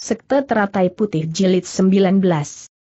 Sekte Teratai Putih Jilid 19.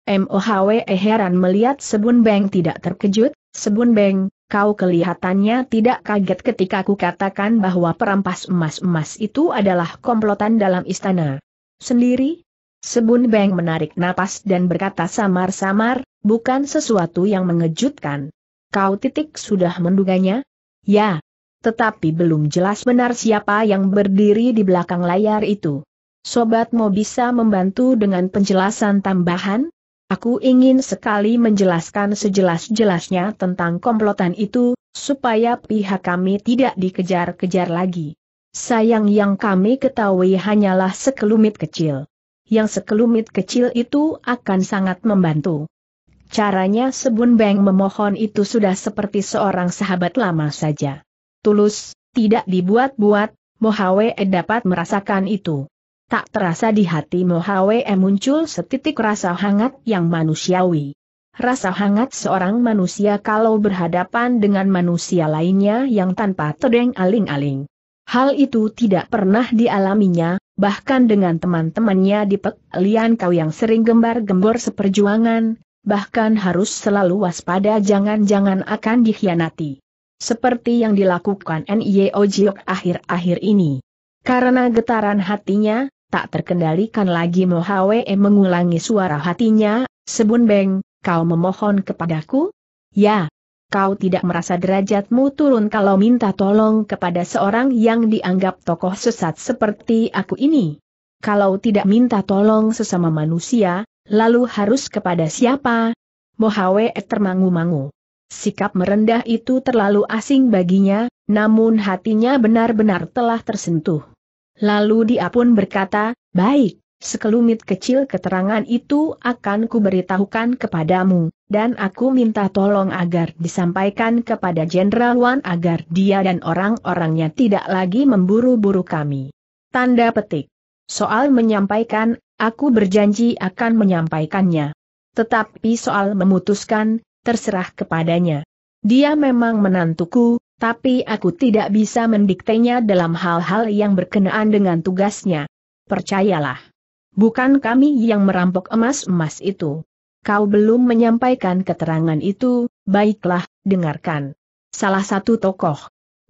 MOHWE heran melihat Sebun Beng tidak terkejut, Sebun Beng, kau kelihatannya tidak kaget ketika aku katakan bahwa perampas emas-emas itu adalah komplotan dalam istana. Sendiri? Sebun Beng menarik napas dan berkata samar-samar, bukan sesuatu yang mengejutkan. Kau titik sudah menduganya? Ya. Tetapi belum jelas benar siapa yang berdiri di belakang layar itu. Sobat mau bisa membantu dengan penjelasan tambahan? Aku ingin sekali menjelaskan sejelas-jelasnya tentang komplotan itu, supaya pihak kami tidak dikejar-kejar lagi. Sayang yang kami ketahui hanyalah sekelumit kecil. Yang sekelumit kecil itu akan sangat membantu. Caranya Sebun Beng memohon itu sudah seperti seorang sahabat lama saja. Tulus, tidak dibuat-buat, Mohawe dapat merasakan itu. Tak terasa di hati Mohawe muncul setitik rasa hangat yang manusiawi. Rasa hangat seorang manusia kalau berhadapan dengan manusia lainnya yang tanpa tedeng aling-aling. Hal itu tidak pernah dialaminya, bahkan dengan teman-temannya di Pek Lian Kau yang sering gembar-gembor seperjuangan, bahkan harus selalu waspada jangan-jangan akan dikhianati. Seperti yang dilakukan N.Y.O. akhir-akhir ini. Karena getaran hatinya, tak terkendalikan lagi Mohawe mengulangi suara hatinya, Sebun Beng, kau memohon kepadaku? Ya, kau tidak merasa derajatmu turun kalau minta tolong kepada seorang yang dianggap tokoh sesat seperti aku ini. Kalau tidak minta tolong sesama manusia, lalu harus kepada siapa? Mohawe termangu-mangu. Sikap merendah itu terlalu asing baginya, namun hatinya benar-benar telah tersentuh. Lalu dia pun berkata, baik, sekelumit kecil keterangan itu akan kuberitahukan kepadamu, dan aku minta tolong agar disampaikan kepada Jenderal Wan agar dia dan orang-orangnya tidak lagi memburu-buru kami. Tanda petik. Soal menyampaikan, aku berjanji akan menyampaikannya. Tetapi soal memutuskan, terserah kepadanya. Dia memang menantuku, tapi aku tidak bisa mendiktenya dalam hal-hal yang berkenaan dengan tugasnya. Percayalah. Bukan kami yang merampok emas-emas itu. Kau belum menyampaikan keterangan itu, baiklah, dengarkan. Salah satu tokoh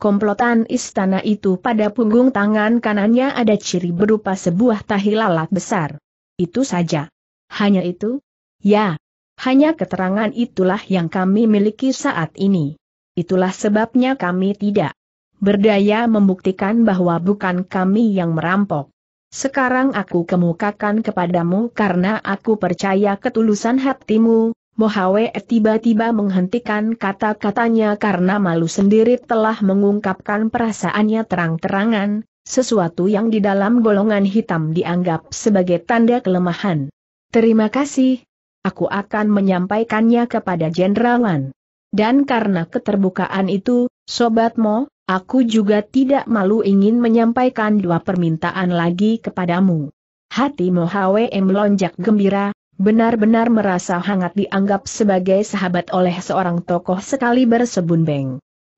komplotan istana itu pada punggung tangan kanannya ada ciri berupa sebuah tahi lalat besar. Itu saja. Hanya itu? Ya. Hanya keterangan itulah yang kami miliki saat ini. Itulah sebabnya kami tidak berdaya membuktikan bahwa bukan kami yang merampok. Sekarang aku kemukakan kepadamu karena aku percaya ketulusan hatimu, Mohawe tiba-tiba menghentikan kata-katanya karena malu sendiri telah mengungkapkan perasaannya terang-terangan, sesuatu yang di dalam golongan hitam dianggap sebagai tanda kelemahan. Terima kasih. Aku akan menyampaikannya kepada Jenderal Wan. Dan karena keterbukaan itu, Sobat Mo, aku juga tidak malu ingin menyampaikan dua permintaan lagi kepadamu. Hati Mo HWM melonjak gembira, benar-benar merasa hangat dianggap sebagai sahabat oleh seorang tokoh sekali bersebun beng.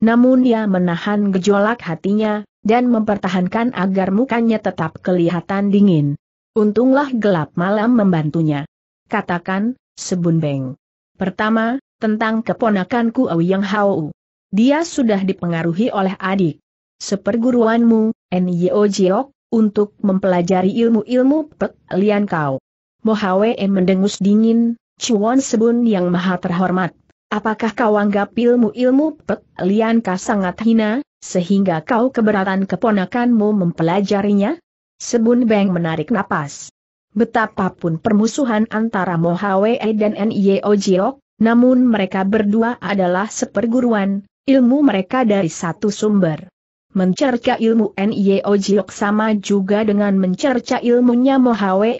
Namun ia menahan gejolak hatinya, dan mempertahankan agar mukanya tetap kelihatan dingin. Untunglah gelap malam membantunya. Katakan, Sebun Beng. Pertama, tentang keponakanku Yang hau, Dia sudah dipengaruhi oleh adik. Seperguruanmu, Nyo Jiok, untuk mempelajari ilmu-ilmu Pek Lian Kau. Mohawe mendengus dingin, Cuan Sebun yang maha terhormat. Apakah kau anggap ilmu-ilmu Pek Lian Kau sangat hina, sehingga kau keberatan keponakanmu mempelajarinya? Sebun Beng menarik napas. Betapapun permusuhan antara Mohawe e dan Nyo Jiok, namun mereka berdua adalah seperguruan, ilmu mereka dari satu sumber. Mencerca ilmu N.I.O. Jiok sama juga dengan mencerca ilmunya Mohawe.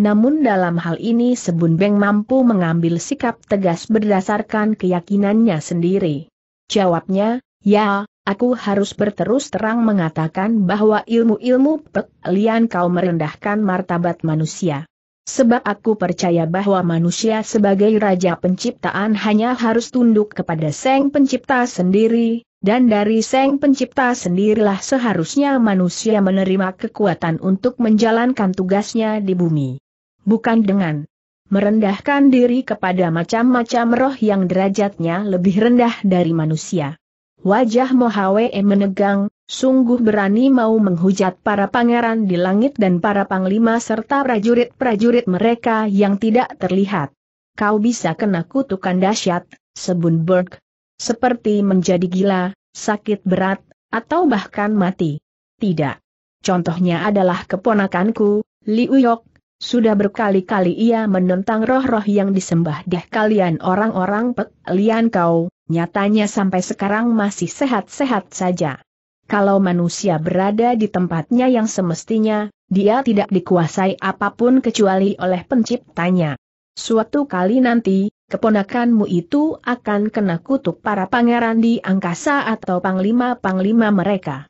Namun dalam hal ini Sebun Beng mampu mengambil sikap tegas berdasarkan keyakinannya sendiri. Jawabnya, ya, aku harus berterus terang mengatakan bahwa ilmu-ilmu pek lian kau merendahkan martabat manusia. Sebab aku percaya bahwa manusia sebagai raja penciptaan hanya harus tunduk kepada Sang Pencipta sendiri, dan dari Sang Pencipta sendirilah seharusnya manusia menerima kekuatan untuk menjalankan tugasnya di bumi. Bukan dengan merendahkan diri kepada macam-macam roh yang derajatnya lebih rendah dari manusia. Wajah Mohawe menegang, sungguh berani mau menghujat para pangeran di langit dan para panglima serta prajurit-prajurit mereka yang tidak terlihat. Kau bisa kena kutukan dahsyat, sebun Burke. Seperti menjadi gila, sakit berat, atau bahkan mati. Tidak. Contohnya adalah keponakanku, Liu Yok, sudah berkali-kali ia menentang roh-roh yang disembah deh kalian orang-orang pek, lian kau, nyatanya sampai sekarang masih sehat-sehat saja kalau manusia berada di tempatnya yang semestinya, dia tidak dikuasai apapun kecuali oleh penciptanya. Suatu kali nanti, keponakanmu itu akan kena kutuk para pangeran di angkasa atau panglima-panglima mereka.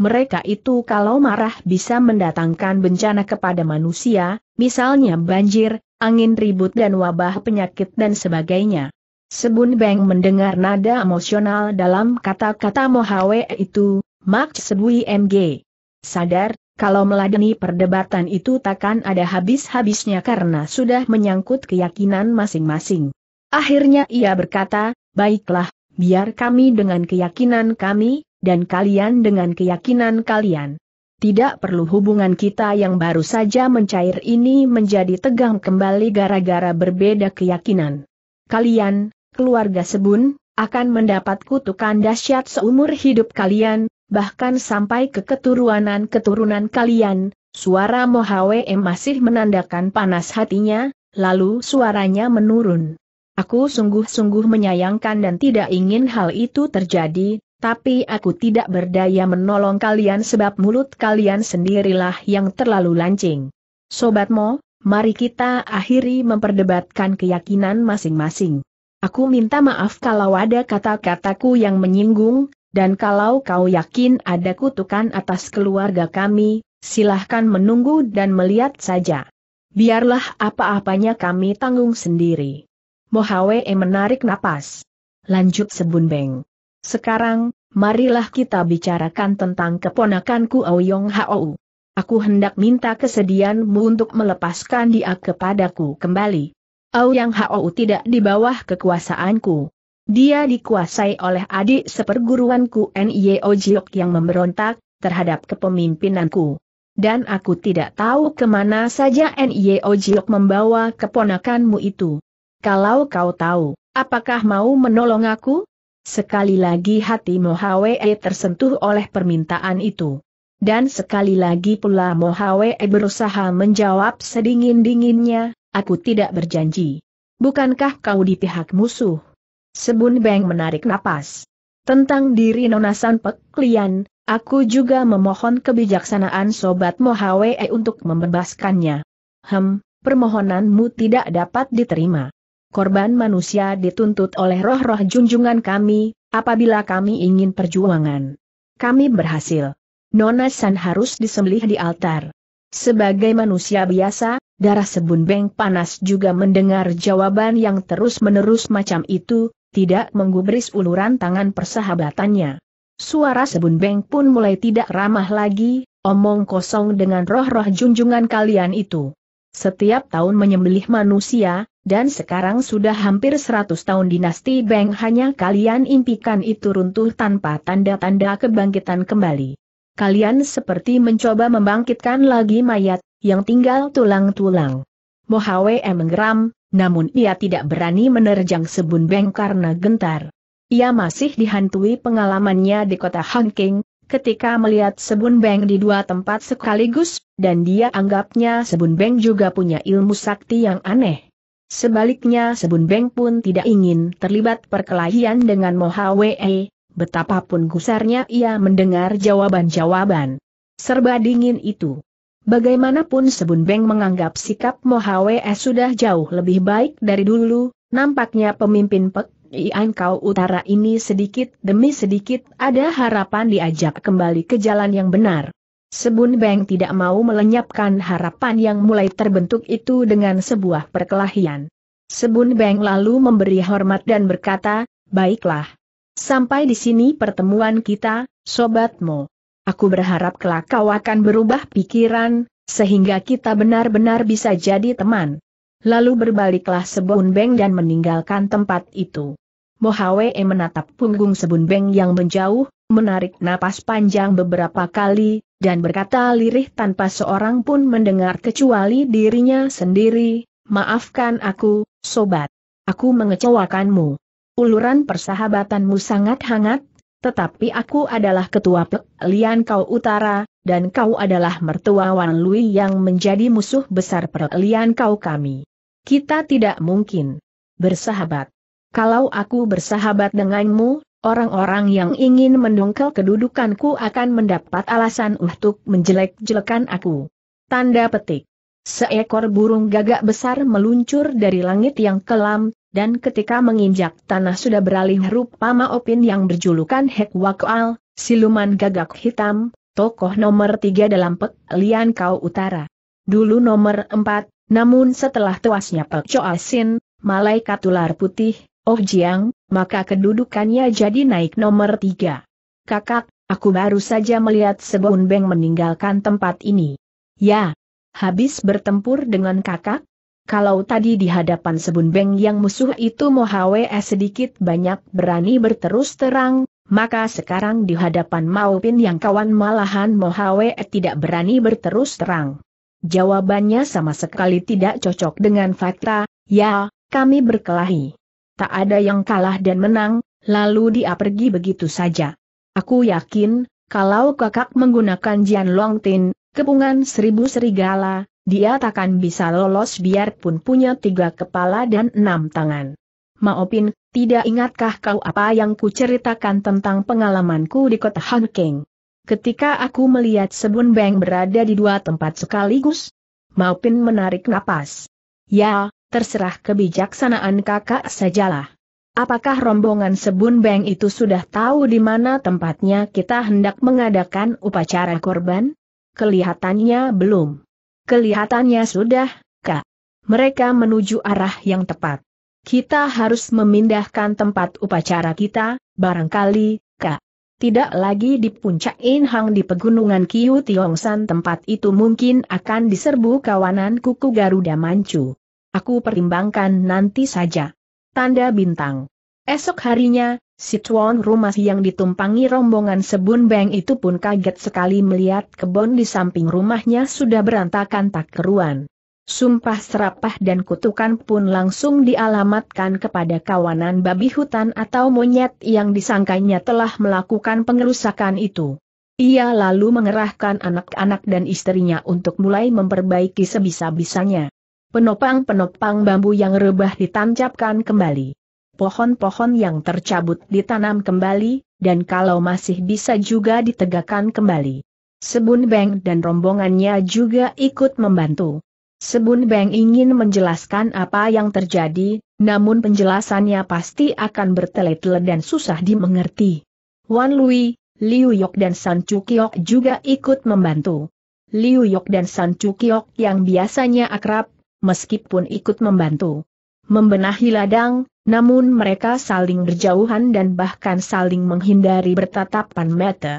Mereka itu kalau marah bisa mendatangkan bencana kepada manusia, misalnya banjir, angin ribut dan wabah penyakit dan sebagainya. Sebun Beng mendengar nada emosional dalam kata-kata Mohawe itu, Max Sebui MG. Sadar, kalau meladeni perdebatan itu takkan ada habis-habisnya karena sudah menyangkut keyakinan masing-masing. Akhirnya ia berkata, baiklah, biar kami dengan keyakinan kami, dan kalian dengan keyakinan kalian. Tidak perlu hubungan kita yang baru saja mencair ini menjadi tegang kembali gara-gara berbeda keyakinan. Kalian, keluarga Sebun, akan mendapat kutukan dahsyat seumur hidup kalian, bahkan sampai ke keturunan-keturunan kalian, suara Mohawe masih menandakan panas hatinya, lalu suaranya menurun. Aku sungguh-sungguh menyayangkan dan tidak ingin hal itu terjadi, tapi aku tidak berdaya menolong kalian sebab mulut kalian sendirilah yang terlalu lancing. Sobat Mo, mari kita akhiri memperdebatkan keyakinan masing-masing. Aku minta maaf kalau ada kata-kataku yang menyinggung, dan kalau kau yakin ada kutukan atas keluarga kami, silahkan menunggu dan melihat saja. Biarlah apa-apanya kami tanggung sendiri. Mohawe menarik napas. Lanjut Sebun Beng. Sekarang, marilah kita bicarakan tentang keponakanku Aoyong Hao. Aku hendak minta kesedianmu untuk melepaskan dia kepadaku kembali. Aoyong Hao tidak di bawah kekuasaanku. Dia dikuasai oleh adik seperguruanku N.Y.O. Jiok yang memberontak terhadap kepemimpinanku. Dan aku tidak tahu kemana saja N.Y.O. Jiok membawa keponakanmu itu. Kalau kau tahu, apakah mau menolong aku? Sekali lagi hati Mohawe tersentuh oleh permintaan itu. Dan sekali lagi pula Mohawe berusaha menjawab sedingin-dinginnya, aku tidak berjanji. Bukankah kau di pihak musuh? Sebun Beng menarik napas. Tentang diri Nona San Peklian, aku juga memohon kebijaksanaan Sobat Mohawe e untuk membebaskannya. Hem, permohonanmu tidak dapat diterima. Korban manusia dituntut oleh roh-roh junjungan kami, apabila kami ingin perjuangan. Kami berhasil. Nona San harus disembelih di altar. Sebagai manusia biasa, darah sebun beng panas juga mendengar jawaban yang terus-menerus macam itu, tidak menggubris uluran tangan persahabatannya. Suara Sebun Beng pun mulai tidak ramah lagi, omong kosong dengan roh-roh junjungan kalian itu. Setiap tahun menyembelih manusia, dan sekarang sudah hampir 100 tahun dinasti Beng hanya kalian impikan itu runtuh tanpa tanda-tanda kebangkitan kembali. Kalian seperti mencoba membangkitkan lagi mayat, yang tinggal tulang-tulang. Mohawe menggeram, namun ia tidak berani menerjang Sebun Beng karena gentar. Ia masih dihantui pengalamannya di kota Hangking, ketika melihat Sebun Beng di dua tempat sekaligus, dan dia anggapnya Sebun Beng juga punya ilmu sakti yang aneh. Sebaliknya Sebun Beng pun tidak ingin terlibat perkelahian dengan Mohawe, e. betapapun gusarnya ia mendengar jawaban-jawaban serba dingin itu. Bagaimanapun Sebun Beng menganggap sikap Mohawe eh sudah jauh lebih baik dari dulu, nampaknya pemimpin Pek Kau Utara ini sedikit demi sedikit ada harapan diajak kembali ke jalan yang benar. Sebun Beng tidak mau melenyapkan harapan yang mulai terbentuk itu dengan sebuah perkelahian. Sebun Beng lalu memberi hormat dan berkata, Baiklah. Sampai di sini pertemuan kita, Sobat Mo. Aku berharap kelak kau akan berubah pikiran, sehingga kita benar-benar bisa jadi teman. Lalu berbaliklah Sebun Beng dan meninggalkan tempat itu. Mohawe e menatap punggung Sebun Beng yang menjauh, menarik napas panjang beberapa kali, dan berkata lirih tanpa seorang pun mendengar kecuali dirinya sendiri, maafkan aku, sobat. Aku mengecewakanmu. Uluran persahabatanmu sangat hangat, tetapi aku adalah ketua Lian Kau Utara, dan kau adalah mertua Wan Lui yang menjadi musuh besar Perlian Kau kami. Kita tidak mungkin bersahabat. Kalau aku bersahabat denganmu, orang-orang yang ingin mendongkel kedudukanku akan mendapat alasan untuk menjelek-jelekan aku. Tanda petik. Seekor burung gagak besar meluncur dari langit yang kelam, dan ketika menginjak tanah sudah beralih rupa Maopin yang berjulukan Hek Wakal, siluman gagak hitam, tokoh nomor tiga dalam Pek Lian Kau Utara. Dulu nomor empat, namun setelah tewasnya Pek Choasin, ah malaikat ular putih, Oh Jiang, maka kedudukannya jadi naik nomor tiga. Kakak, aku baru saja melihat Sebun Beng meninggalkan tempat ini. Ya, habis bertempur dengan kakak, kalau tadi di hadapan Sebun Beng yang musuh itu Mohawe sedikit banyak berani berterus terang, maka sekarang di hadapan Maupin yang kawan malahan Mohawe tidak berani berterus terang. Jawabannya sama sekali tidak cocok dengan fakta, ya, kami berkelahi. Tak ada yang kalah dan menang, lalu dia pergi begitu saja. Aku yakin, kalau kakak menggunakan Jian Long Tin, kepungan seribu serigala, dia takkan bisa lolos biarpun punya tiga kepala dan enam tangan. Maopin, tidak ingatkah kau apa yang kuceritakan tentang pengalamanku di kota Kong? Ketika aku melihat Sebun Beng berada di dua tempat sekaligus, Maopin menarik napas. Ya, terserah kebijaksanaan kakak sajalah. Apakah rombongan Sebun Beng itu sudah tahu di mana tempatnya kita hendak mengadakan upacara korban? Kelihatannya belum. Kelihatannya sudah, Kak. Mereka menuju arah yang tepat. Kita harus memindahkan tempat upacara kita, barangkali, Kak. Tidak lagi di puncak Inhang di pegunungan Kiu San. tempat itu mungkin akan diserbu kawanan kuku Garuda Manchu. Aku pertimbangkan nanti saja. Tanda bintang. Esok harinya, Si tuan rumah yang ditumpangi rombongan Sebun Beng itu pun kaget sekali melihat kebun di samping rumahnya sudah berantakan tak keruan. Sumpah serapah dan kutukan pun langsung dialamatkan kepada kawanan babi hutan atau monyet yang disangkanya telah melakukan pengerusakan itu. Ia lalu mengerahkan anak-anak dan istrinya untuk mulai memperbaiki sebisa-bisanya. Penopang-penopang bambu yang rebah ditancapkan kembali pohon-pohon yang tercabut ditanam kembali, dan kalau masih bisa juga ditegakkan kembali. Sebun Beng dan rombongannya juga ikut membantu. Sebun Beng ingin menjelaskan apa yang terjadi, namun penjelasannya pasti akan bertele-tele dan susah dimengerti. Wan Lui, Liu Yok dan San Chukiok juga ikut membantu. Liu Yok dan San Chukiok yang biasanya akrab, meskipun ikut membantu. Membenahi ladang, namun mereka saling berjauhan dan bahkan saling menghindari bertatapan mata.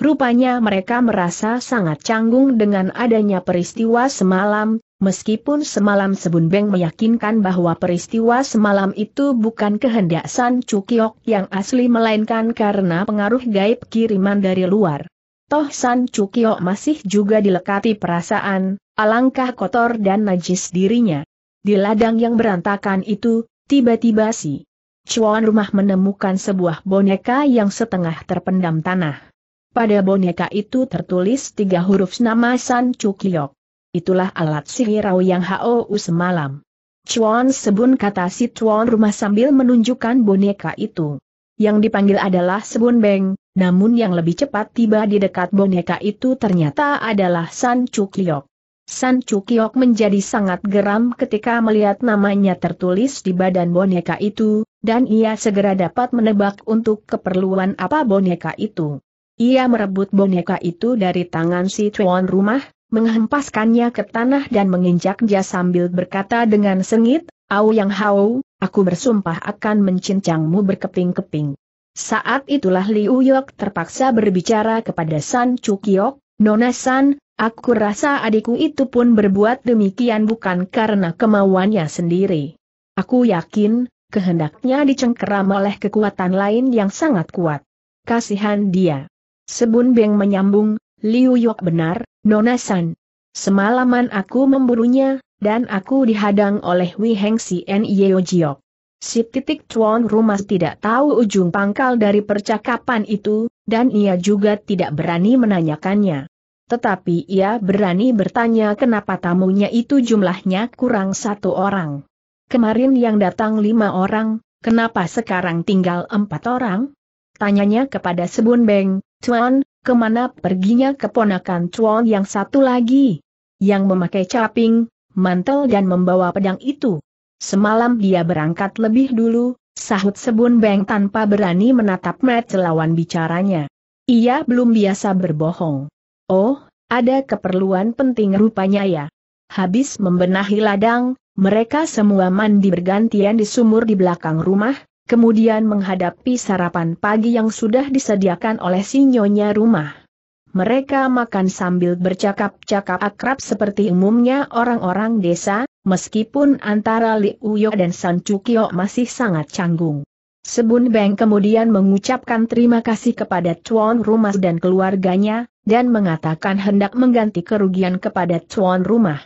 Rupanya mereka merasa sangat canggung dengan adanya peristiwa semalam, meskipun semalam Sebun Beng meyakinkan bahwa peristiwa semalam itu bukan kehendak San Cukiok yang asli melainkan karena pengaruh gaib kiriman dari luar. Toh San Cukiok masih juga dilekati perasaan, alangkah kotor dan najis dirinya. Di ladang yang berantakan itu, Tiba-tiba si Cuan rumah menemukan sebuah boneka yang setengah terpendam tanah. Pada boneka itu tertulis tiga huruf nama San Cukyok. Itulah alat sihirau yang Hou semalam. Cuan Sebun kata si Cuan rumah sambil menunjukkan boneka itu. Yang dipanggil adalah Sebun Beng, namun yang lebih cepat tiba di dekat boneka itu ternyata adalah San Cukyok. San Cukiok menjadi sangat geram ketika melihat namanya tertulis di badan boneka itu, dan ia segera dapat menebak untuk keperluan apa boneka itu. Ia merebut boneka itu dari tangan si tuan rumah, menghempaskannya ke tanah dan menginjak menginjaknya sambil berkata dengan sengit, Au yang hau, aku bersumpah akan mencincangmu berkeping-keping. Saat itulah Liu Yok terpaksa berbicara kepada San Cukiok, Nona San, Aku rasa adikku itu pun berbuat demikian bukan karena kemauannya sendiri. Aku yakin, kehendaknya dicengkeram oleh kekuatan lain yang sangat kuat. Kasihan dia. Sebun Beng menyambung, Liu Yok benar, Nona San. Semalaman aku memburunya, dan aku dihadang oleh Wei Heng Si Sien Yeo Jiok. Si titik Chuan rumah tidak tahu ujung pangkal dari percakapan itu, dan ia juga tidak berani menanyakannya. Tetapi ia berani bertanya kenapa tamunya itu jumlahnya kurang satu orang. Kemarin yang datang lima orang, kenapa sekarang tinggal empat orang? Tanyanya kepada Sebun Beng, Cuan, kemana perginya keponakan Cuan yang satu lagi? Yang memakai caping, mantel dan membawa pedang itu. Semalam dia berangkat lebih dulu, sahut Sebun Beng tanpa berani menatap met lawan bicaranya. Ia belum biasa berbohong. Oh, ada keperluan penting rupanya ya. Habis membenahi ladang, mereka semua mandi bergantian di sumur di belakang rumah, kemudian menghadapi sarapan pagi yang sudah disediakan oleh si rumah. Mereka makan sambil bercakap-cakap akrab seperti umumnya orang-orang desa, meskipun antara Liu Uyo dan San Chukio masih sangat canggung. Sebun Beng kemudian mengucapkan terima kasih kepada Tuan Rumah dan keluarganya, dan mengatakan hendak mengganti kerugian kepada Tuan Rumah.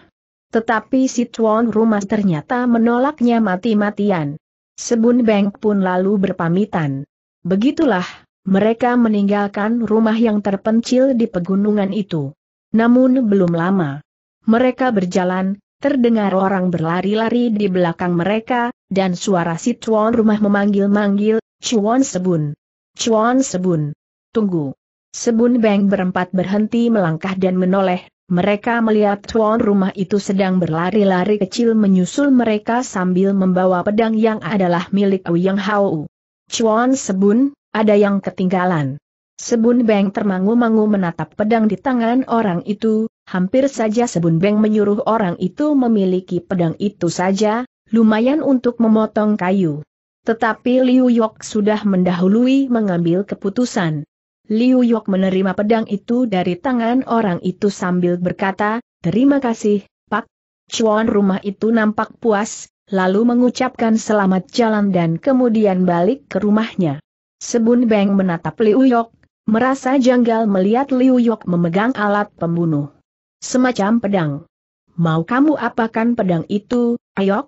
Tetapi si Tuan Rumah ternyata menolaknya mati-matian. Sebun Beng pun lalu berpamitan. Begitulah, mereka meninggalkan rumah yang terpencil di pegunungan itu. Namun belum lama. Mereka berjalan, terdengar orang berlari-lari di belakang mereka, dan suara si tuan rumah memanggil-manggil, Chuan Sebun. Chuan Sebun. Tunggu. Sebun Beng berempat berhenti melangkah dan menoleh, mereka melihat tuan rumah itu sedang berlari-lari kecil menyusul mereka sambil membawa pedang yang adalah milik Wiyang Hao. Chuan Sebun, ada yang ketinggalan. Sebun Beng termangu-mangu menatap pedang di tangan orang itu, hampir saja Sebun Beng menyuruh orang itu memiliki pedang itu saja, Lumayan untuk memotong kayu. Tetapi Liu Yok sudah mendahului mengambil keputusan. Liu Yok menerima pedang itu dari tangan orang itu sambil berkata, Terima kasih, Pak. Cuan rumah itu nampak puas, lalu mengucapkan selamat jalan dan kemudian balik ke rumahnya. Sebun Beng menatap Liu Yok, merasa janggal melihat Liu Yok memegang alat pembunuh. Semacam pedang. Mau kamu apakan pedang itu, Ayok?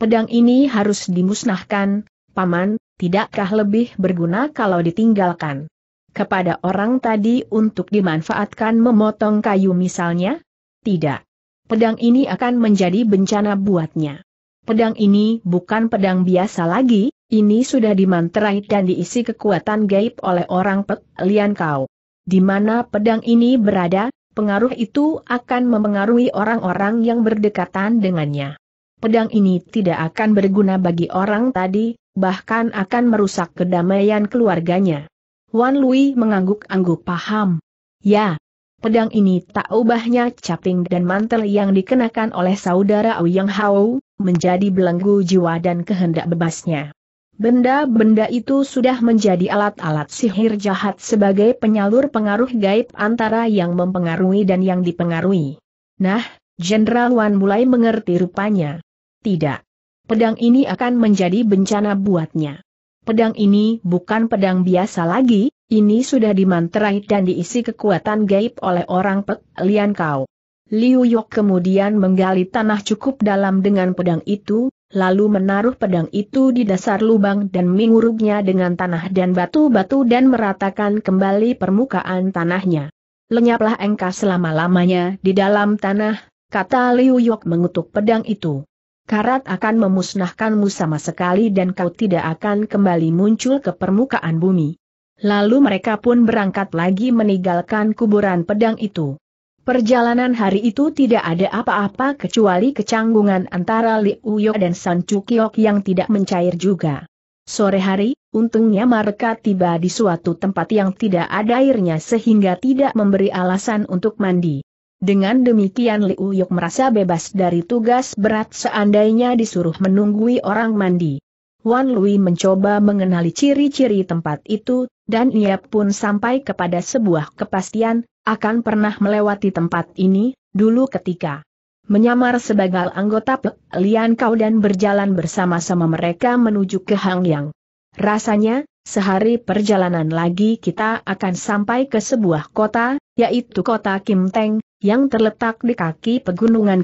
Pedang ini harus dimusnahkan, Paman, tidakkah lebih berguna kalau ditinggalkan? Kepada orang tadi untuk dimanfaatkan memotong kayu misalnya? Tidak. Pedang ini akan menjadi bencana buatnya. Pedang ini bukan pedang biasa lagi, ini sudah dimantrai dan diisi kekuatan gaib oleh orang Pek Lian Kau. Di mana pedang ini berada, pengaruh itu akan memengaruhi orang-orang yang berdekatan dengannya pedang ini tidak akan berguna bagi orang tadi, bahkan akan merusak kedamaian keluarganya. Wan Lui mengangguk-angguk paham. Ya, pedang ini tak ubahnya caping dan mantel yang dikenakan oleh saudara Ouyang Hao, menjadi belenggu jiwa dan kehendak bebasnya. Benda-benda itu sudah menjadi alat-alat sihir jahat sebagai penyalur pengaruh gaib antara yang mempengaruhi dan yang dipengaruhi. Nah, Jenderal Wan mulai mengerti rupanya. Tidak. Pedang ini akan menjadi bencana buatnya. Pedang ini bukan pedang biasa lagi, ini sudah dimanterai dan diisi kekuatan gaib oleh orang Pek Lian Kau. Liu Yok kemudian menggali tanah cukup dalam dengan pedang itu, lalu menaruh pedang itu di dasar lubang dan menguruknya dengan tanah dan batu-batu dan meratakan kembali permukaan tanahnya. Lenyaplah engkau selama-lamanya di dalam tanah, kata Liu Yok mengutuk pedang itu karat akan memusnahkanmu sama sekali dan kau tidak akan kembali muncul ke permukaan bumi. Lalu mereka pun berangkat lagi meninggalkan kuburan pedang itu. Perjalanan hari itu tidak ada apa-apa kecuali kecanggungan antara Liu Yok dan San Chukyok yang tidak mencair juga. Sore hari, untungnya mereka tiba di suatu tempat yang tidak ada airnya sehingga tidak memberi alasan untuk mandi. Dengan demikian Liu Yok merasa bebas dari tugas berat seandainya disuruh menunggui orang mandi. Wan Lui mencoba mengenali ciri-ciri tempat itu, dan ia pun sampai kepada sebuah kepastian, akan pernah melewati tempat ini, dulu ketika menyamar sebagai anggota Pek Lian Kau dan berjalan bersama-sama mereka menuju ke Hang Rasanya, sehari perjalanan lagi kita akan sampai ke sebuah kota, yaitu kota Kim Teng, yang terletak di kaki pegunungan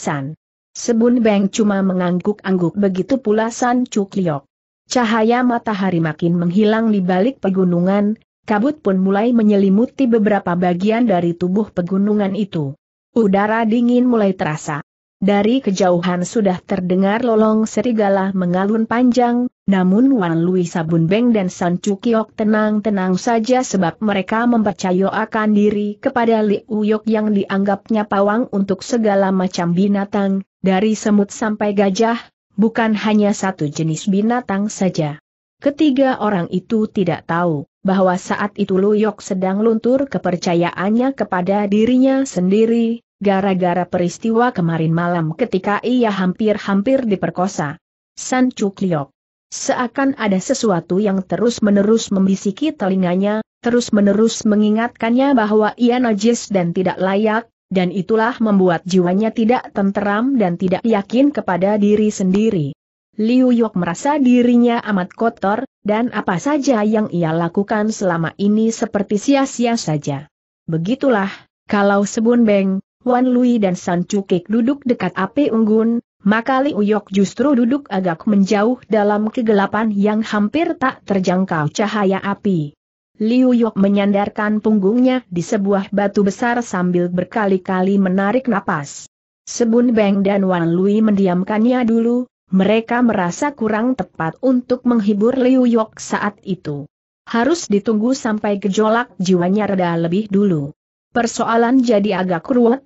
San. Sebun Beng cuma mengangguk-angguk begitu pula San Liok. Cahaya matahari makin menghilang di balik pegunungan, kabut pun mulai menyelimuti beberapa bagian dari tubuh pegunungan itu. Udara dingin mulai terasa. Dari kejauhan sudah terdengar lolong serigala mengalun panjang, namun Wan Lui Sabun Beng dan San Cukiok tenang-tenang saja sebab mereka mempercayakan diri kepada Li Uyok yang dianggapnya pawang untuk segala macam binatang, dari semut sampai gajah, bukan hanya satu jenis binatang saja. Ketiga orang itu tidak tahu bahwa saat itu Luyok sedang luntur kepercayaannya kepada dirinya sendiri, gara-gara peristiwa kemarin malam ketika ia hampir-hampir diperkosa. San Cukiok Seakan ada sesuatu yang terus-menerus membisiki telinganya, terus-menerus mengingatkannya bahwa ia najis dan tidak layak, dan itulah membuat jiwanya tidak tenteram dan tidak yakin kepada diri sendiri. Liu Yok merasa dirinya amat kotor, dan apa saja yang ia lakukan selama ini seperti sia-sia saja. Begitulah, kalau Sebun Beng, Wan Lui dan San Cukik duduk dekat api unggun, maka Li Uyok justru duduk agak menjauh dalam kegelapan yang hampir tak terjangkau cahaya api. Liu Yok menyandarkan punggungnya di sebuah batu besar sambil berkali-kali menarik napas. Sebun Beng dan Wan Lui mendiamkannya dulu, mereka merasa kurang tepat untuk menghibur Liu Yok saat itu. Harus ditunggu sampai gejolak jiwanya reda lebih dulu. Persoalan jadi agak ruwet,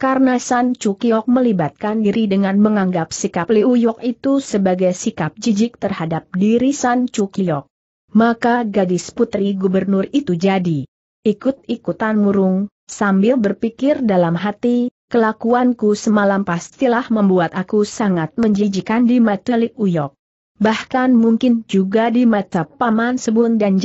karena San Cukiok melibatkan diri dengan menganggap sikap Liu Yok itu sebagai sikap jijik terhadap diri San Cukiok. Maka gadis putri gubernur itu jadi ikut-ikutan murung, sambil berpikir dalam hati, kelakuanku semalam pastilah membuat aku sangat menjijikan di mata Liu Yok. Bahkan mungkin juga di mata Paman Sebun dan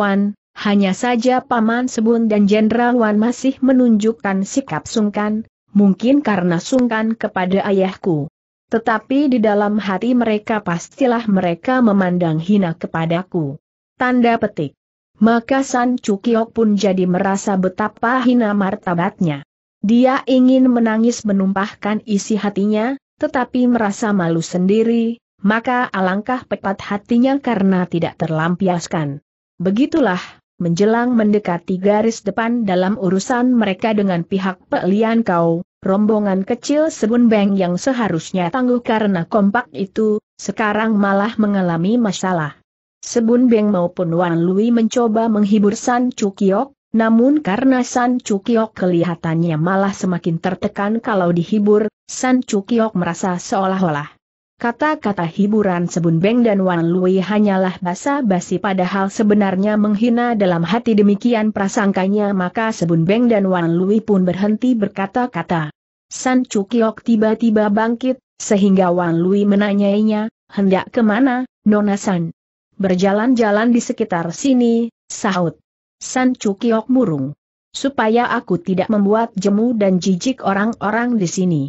Wan, hanya saja Paman Sebun dan Jenderal Wan masih menunjukkan sikap sungkan, mungkin karena sungkan kepada ayahku. Tetapi di dalam hati mereka pastilah mereka memandang hina kepadaku. Tanda petik. Maka San Cukiok pun jadi merasa betapa hina martabatnya. Dia ingin menangis menumpahkan isi hatinya, tetapi merasa malu sendiri, maka alangkah pepat hatinya karena tidak terlampiaskan. Begitulah, menjelang mendekati garis depan dalam urusan mereka dengan pihak Pelian Kau, rombongan kecil Sebun Beng yang seharusnya tangguh karena kompak itu, sekarang malah mengalami masalah. Sebun Beng maupun Wan Lui mencoba menghibur San Cukiok, namun karena San Cukiok kelihatannya malah semakin tertekan kalau dihibur, San Cukiok merasa seolah-olah Kata-kata hiburan Sebun Beng dan Wan Lui hanyalah basa-basi padahal sebenarnya menghina dalam hati demikian prasangkanya maka Sebun Beng dan Wan Lui pun berhenti berkata-kata. San Cukiok tiba-tiba bangkit, sehingga Wan Lui menanyainya, hendak kemana, Nona San? Berjalan-jalan di sekitar sini, sahut. San Cukiok murung. Supaya aku tidak membuat jemu dan jijik orang-orang di sini.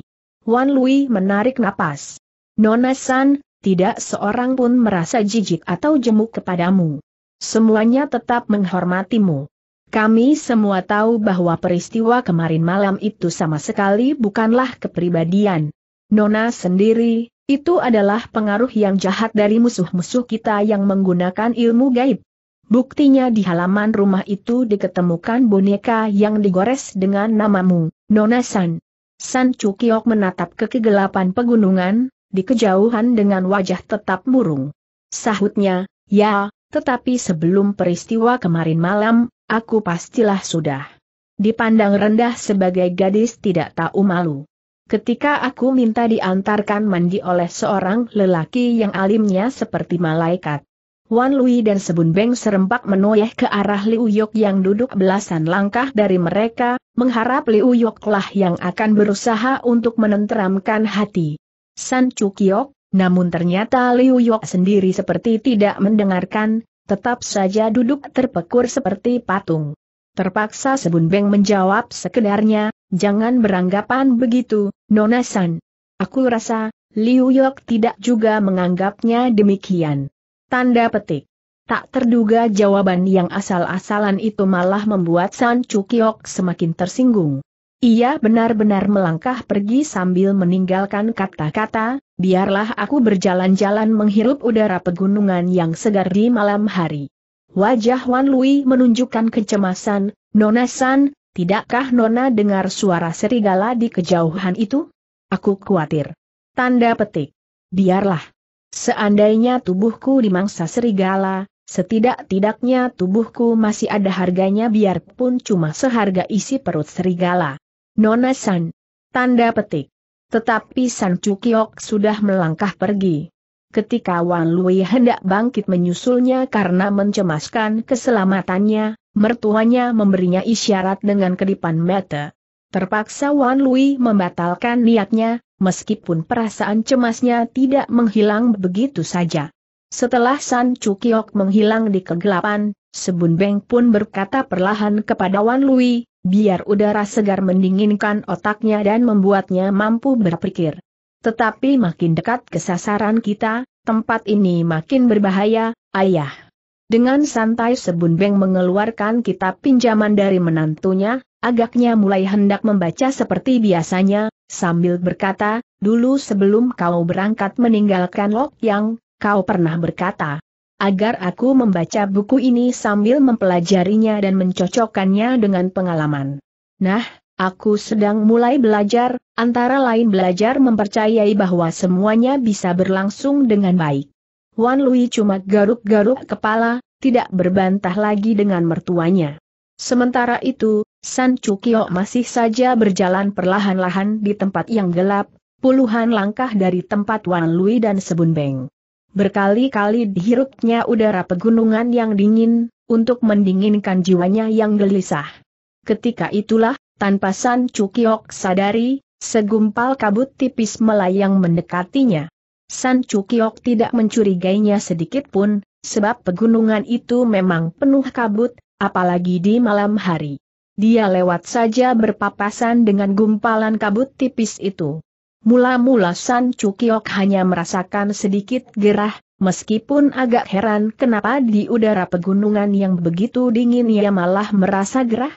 Wan Lui menarik napas. Nona San, tidak seorang pun merasa jijik atau jemu kepadamu. Semuanya tetap menghormatimu. Kami semua tahu bahwa peristiwa kemarin malam itu sama sekali bukanlah kepribadian. Nona sendiri, itu adalah pengaruh yang jahat dari musuh-musuh kita yang menggunakan ilmu gaib. Buktinya di halaman rumah itu diketemukan boneka yang digores dengan namamu, Nona San. San Cukiok menatap ke kegelapan pegunungan, di kejauhan dengan wajah tetap murung. Sahutnya, ya, tetapi sebelum peristiwa kemarin malam, aku pastilah sudah. Dipandang rendah sebagai gadis tidak tahu malu. Ketika aku minta diantarkan mandi oleh seorang lelaki yang alimnya seperti malaikat. Wan Lui dan Sebun Beng serempak menoyah ke arah Liu Yok yang duduk belasan langkah dari mereka, mengharap Liu Yok lah yang akan berusaha untuk menenteramkan hati. San Chukyok, namun ternyata Liu Yok sendiri seperti tidak mendengarkan, tetap saja duduk terpekur seperti patung. Terpaksa Sebun Beng menjawab sekedarnya, jangan beranggapan begitu, Nona San. Aku rasa, Liu Yok tidak juga menganggapnya demikian. Tanda petik. Tak terduga jawaban yang asal-asalan itu malah membuat San Chukyok semakin tersinggung. Ia benar-benar melangkah pergi sambil meninggalkan kata-kata, biarlah aku berjalan-jalan menghirup udara pegunungan yang segar di malam hari. Wajah Wan Lui menunjukkan kecemasan, Nona San, tidakkah Nona dengar suara serigala di kejauhan itu? Aku khawatir. Tanda petik. Biarlah. Seandainya tubuhku dimangsa serigala, setidak-tidaknya tubuhku masih ada harganya biarpun cuma seharga isi perut serigala. Nona San. Tanda petik. Tetapi San Cukiok sudah melangkah pergi. Ketika Wan Lui hendak bangkit menyusulnya karena mencemaskan keselamatannya, mertuanya memberinya isyarat dengan kedipan mata. Terpaksa Wan Lui membatalkan niatnya, meskipun perasaan cemasnya tidak menghilang begitu saja. Setelah San Cukiok menghilang di kegelapan, Sebun Beng pun berkata perlahan kepada Wan Lui, biar udara segar mendinginkan otaknya dan membuatnya mampu berpikir. Tetapi makin dekat ke sasaran kita, tempat ini makin berbahaya, ayah. Dengan santai Sebun Beng mengeluarkan kitab pinjaman dari menantunya, agaknya mulai hendak membaca seperti biasanya, sambil berkata, dulu sebelum kau berangkat meninggalkan Lok Yang, kau pernah berkata, agar aku membaca buku ini sambil mempelajarinya dan mencocokkannya dengan pengalaman. Nah, aku sedang mulai belajar, antara lain belajar mempercayai bahwa semuanya bisa berlangsung dengan baik. Wan Lui cuma garuk-garuk kepala, tidak berbantah lagi dengan mertuanya. Sementara itu, San Chukio masih saja berjalan perlahan-lahan di tempat yang gelap, puluhan langkah dari tempat Wan Lui dan Sebun Beng. Berkali-kali dihirupnya udara pegunungan yang dingin, untuk mendinginkan jiwanya yang gelisah. Ketika itulah, tanpa San Cukiok sadari, segumpal kabut tipis melayang mendekatinya. San Cukiok tidak mencurigainya sedikit pun, sebab pegunungan itu memang penuh kabut, apalagi di malam hari. Dia lewat saja berpapasan dengan gumpalan kabut tipis itu. Mula-mula San Cukiok hanya merasakan sedikit gerah, meskipun agak heran kenapa di udara pegunungan yang begitu dingin ia malah merasa gerah.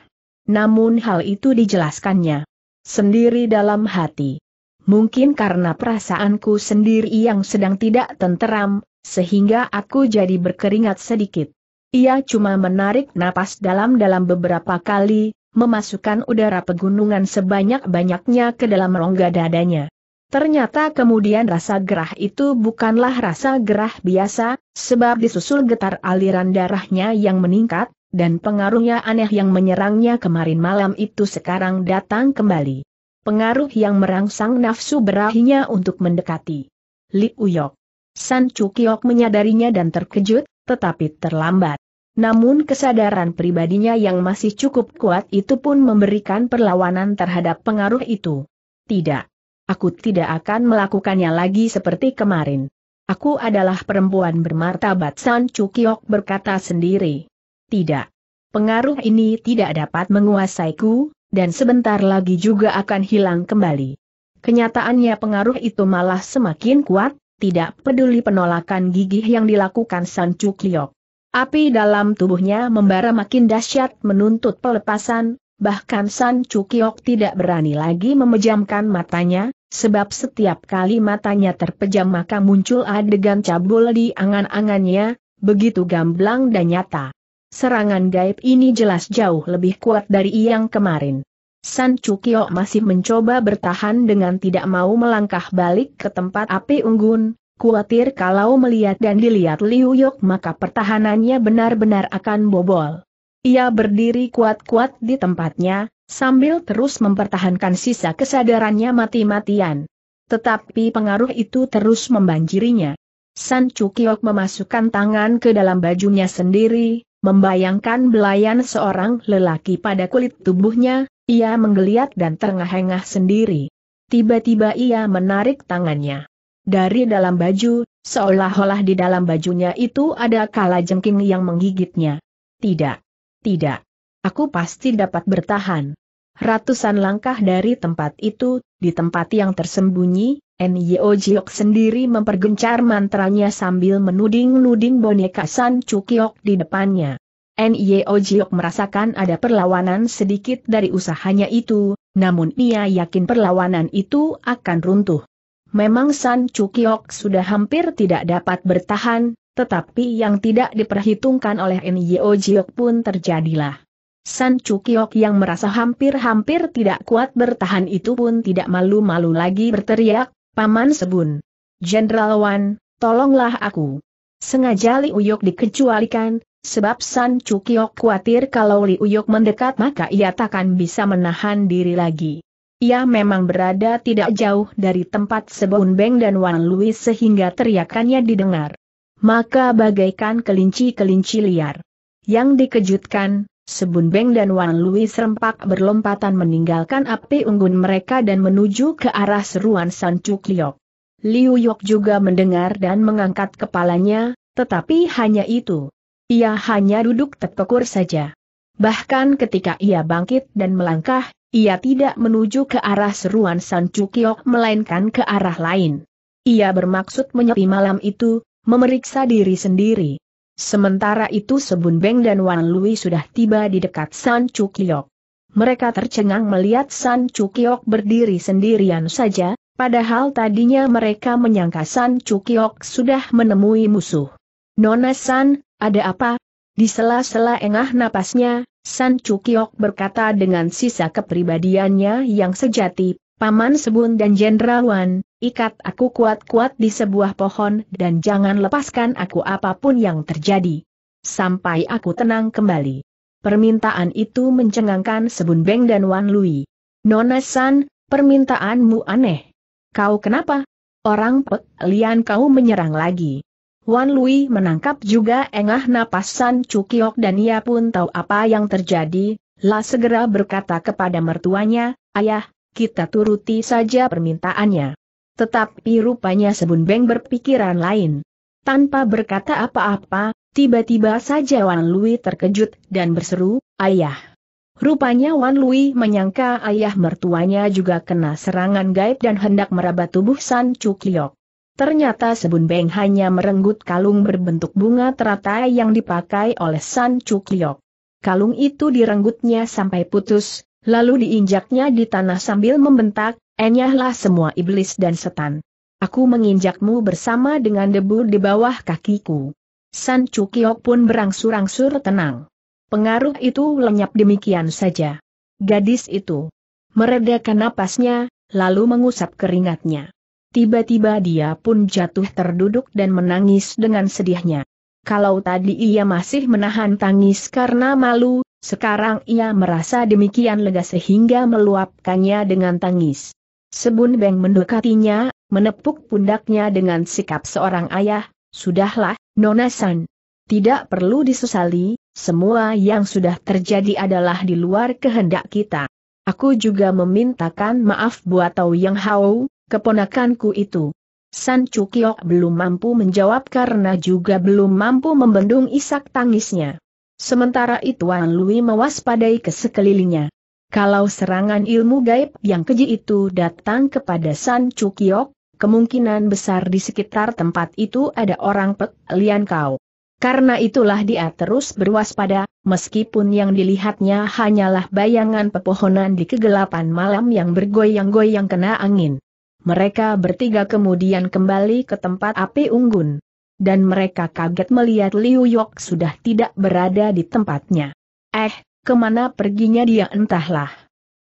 Namun hal itu dijelaskannya sendiri dalam hati. Mungkin karena perasaanku sendiri yang sedang tidak tenteram, sehingga aku jadi berkeringat sedikit. Ia cuma menarik napas dalam-dalam beberapa kali, memasukkan udara pegunungan sebanyak-banyaknya ke dalam rongga dadanya. Ternyata kemudian rasa gerah itu bukanlah rasa gerah biasa, sebab disusul getar aliran darahnya yang meningkat, dan pengaruhnya aneh yang menyerangnya kemarin malam itu sekarang datang kembali. Pengaruh yang merangsang nafsu berahinya untuk mendekati. Li Uyok. San Chukyok menyadarinya dan terkejut, tetapi terlambat. Namun kesadaran pribadinya yang masih cukup kuat itu pun memberikan perlawanan terhadap pengaruh itu. Tidak. Aku tidak akan melakukannya lagi seperti kemarin. Aku adalah perempuan bermartabat San Cukiok berkata sendiri. Tidak. Pengaruh ini tidak dapat menguasaiku, dan sebentar lagi juga akan hilang kembali. Kenyataannya pengaruh itu malah semakin kuat, tidak peduli penolakan gigih yang dilakukan San Cukiok. Api dalam tubuhnya membara makin dahsyat menuntut pelepasan, bahkan San Cukiok tidak berani lagi memejamkan matanya, sebab setiap kali matanya terpejam maka muncul adegan cabul di angan-angannya, begitu gamblang dan nyata. Serangan gaib ini jelas jauh lebih kuat dari yang kemarin. San Cukiok masih mencoba bertahan dengan tidak mau melangkah balik ke tempat api unggun, Kuatir kalau melihat dan dilihat Liu Yok maka pertahanannya benar-benar akan bobol. Ia berdiri kuat-kuat di tempatnya, sambil terus mempertahankan sisa kesadarannya mati-matian. Tetapi pengaruh itu terus membanjirinya. San Chukiok memasukkan tangan ke dalam bajunya sendiri, membayangkan belayan seorang lelaki pada kulit tubuhnya, ia menggeliat dan terengah-engah sendiri. Tiba-tiba ia menarik tangannya. Dari dalam baju, seolah-olah di dalam bajunya itu ada kala jengking yang menggigitnya. Tidak. Tidak. Aku pasti dapat bertahan. Ratusan langkah dari tempat itu, di tempat yang tersembunyi, Nyo Jiok sendiri mempergencar mantranya sambil menuding-nuding boneka San Cukiok di depannya. Nyo Jiok merasakan ada perlawanan sedikit dari usahanya itu, namun ia yakin perlawanan itu akan runtuh. Memang San Cukiok sudah hampir tidak dapat bertahan, tetapi yang tidak diperhitungkan oleh Nyo Jiok pun terjadilah. San Cukiok yang merasa hampir-hampir tidak kuat bertahan itu pun tidak malu-malu lagi berteriak, Paman Sebun. Jenderal Wan, tolonglah aku. Sengaja Li Uyok dikecualikan, sebab San Cukiok khawatir kalau Li Uyok mendekat maka ia takkan bisa menahan diri lagi. Ia memang berada tidak jauh dari tempat Sebun Beng dan Wan Louis sehingga teriakannya didengar. Maka bagaikan kelinci-kelinci liar. Yang dikejutkan, Sebun Beng dan Wan Louis serempak berlompatan meninggalkan api unggun mereka dan menuju ke arah seruan San Cuk Liok. Liu Yok juga mendengar dan mengangkat kepalanya, tetapi hanya itu. Ia hanya duduk terpekur saja. Bahkan ketika ia bangkit dan melangkah, ia tidak menuju ke arah seruan San Cukiok melainkan ke arah lain. Ia bermaksud menyepi malam itu, memeriksa diri sendiri. Sementara itu Sebun Beng dan Wan Lui sudah tiba di dekat San Cukiok. Mereka tercengang melihat San Cukiok berdiri sendirian saja, padahal tadinya mereka menyangka San Cukiok sudah menemui musuh. Nona San, ada apa? Di sela-sela engah napasnya, San Cukiok berkata dengan sisa kepribadiannya yang sejati, Paman Sebun dan Jenderal Wan, ikat aku kuat-kuat di sebuah pohon dan jangan lepaskan aku apapun yang terjadi. Sampai aku tenang kembali. Permintaan itu mencengangkan Sebun Beng dan Wan Lui. Nona San, permintaanmu aneh. Kau kenapa? Orang Pek Lian kau menyerang lagi. Wan Lui menangkap juga engah napas San Cukiok dan ia pun tahu apa yang terjadi, La segera berkata kepada mertuanya, Ayah, kita turuti saja permintaannya. Tetapi rupanya Sebun Beng berpikiran lain. Tanpa berkata apa-apa, tiba-tiba saja Wan Lui terkejut dan berseru, Ayah. Rupanya Wan Lui menyangka ayah mertuanya juga kena serangan gaib dan hendak meraba tubuh San Cukiok. Ternyata Sebun Beng hanya merenggut kalung berbentuk bunga teratai yang dipakai oleh San Chukyok. Kalung itu direnggutnya sampai putus, lalu diinjaknya di tanah sambil membentak, enyahlah semua iblis dan setan. Aku menginjakmu bersama dengan debu di bawah kakiku. San Chukyok pun berangsur-angsur tenang. Pengaruh itu lenyap demikian saja. Gadis itu meredakan napasnya, lalu mengusap keringatnya. Tiba-tiba dia pun jatuh terduduk dan menangis dengan sedihnya. Kalau tadi ia masih menahan tangis karena malu, sekarang ia merasa demikian lega sehingga meluapkannya dengan tangis. Sebun Beng mendekatinya, menepuk pundaknya dengan sikap seorang ayah, Sudahlah, Nonasan, Tidak perlu disesali, semua yang sudah terjadi adalah di luar kehendak kita. Aku juga memintakan maaf buat Tau Yang Hao, keponakanku itu. San Chukiok belum mampu menjawab karena juga belum mampu membendung isak tangisnya. Sementara itu Wan Lui mewaspadai ke sekelilingnya. Kalau serangan ilmu gaib yang keji itu datang kepada San Chukiok, kemungkinan besar di sekitar tempat itu ada orang Pek Lian Kau. Karena itulah dia terus berwaspada, meskipun yang dilihatnya hanyalah bayangan pepohonan di kegelapan malam yang bergoyang-goyang kena angin. Mereka bertiga kemudian kembali ke tempat api unggun. Dan mereka kaget melihat Liu Yok sudah tidak berada di tempatnya. Eh, kemana perginya dia entahlah.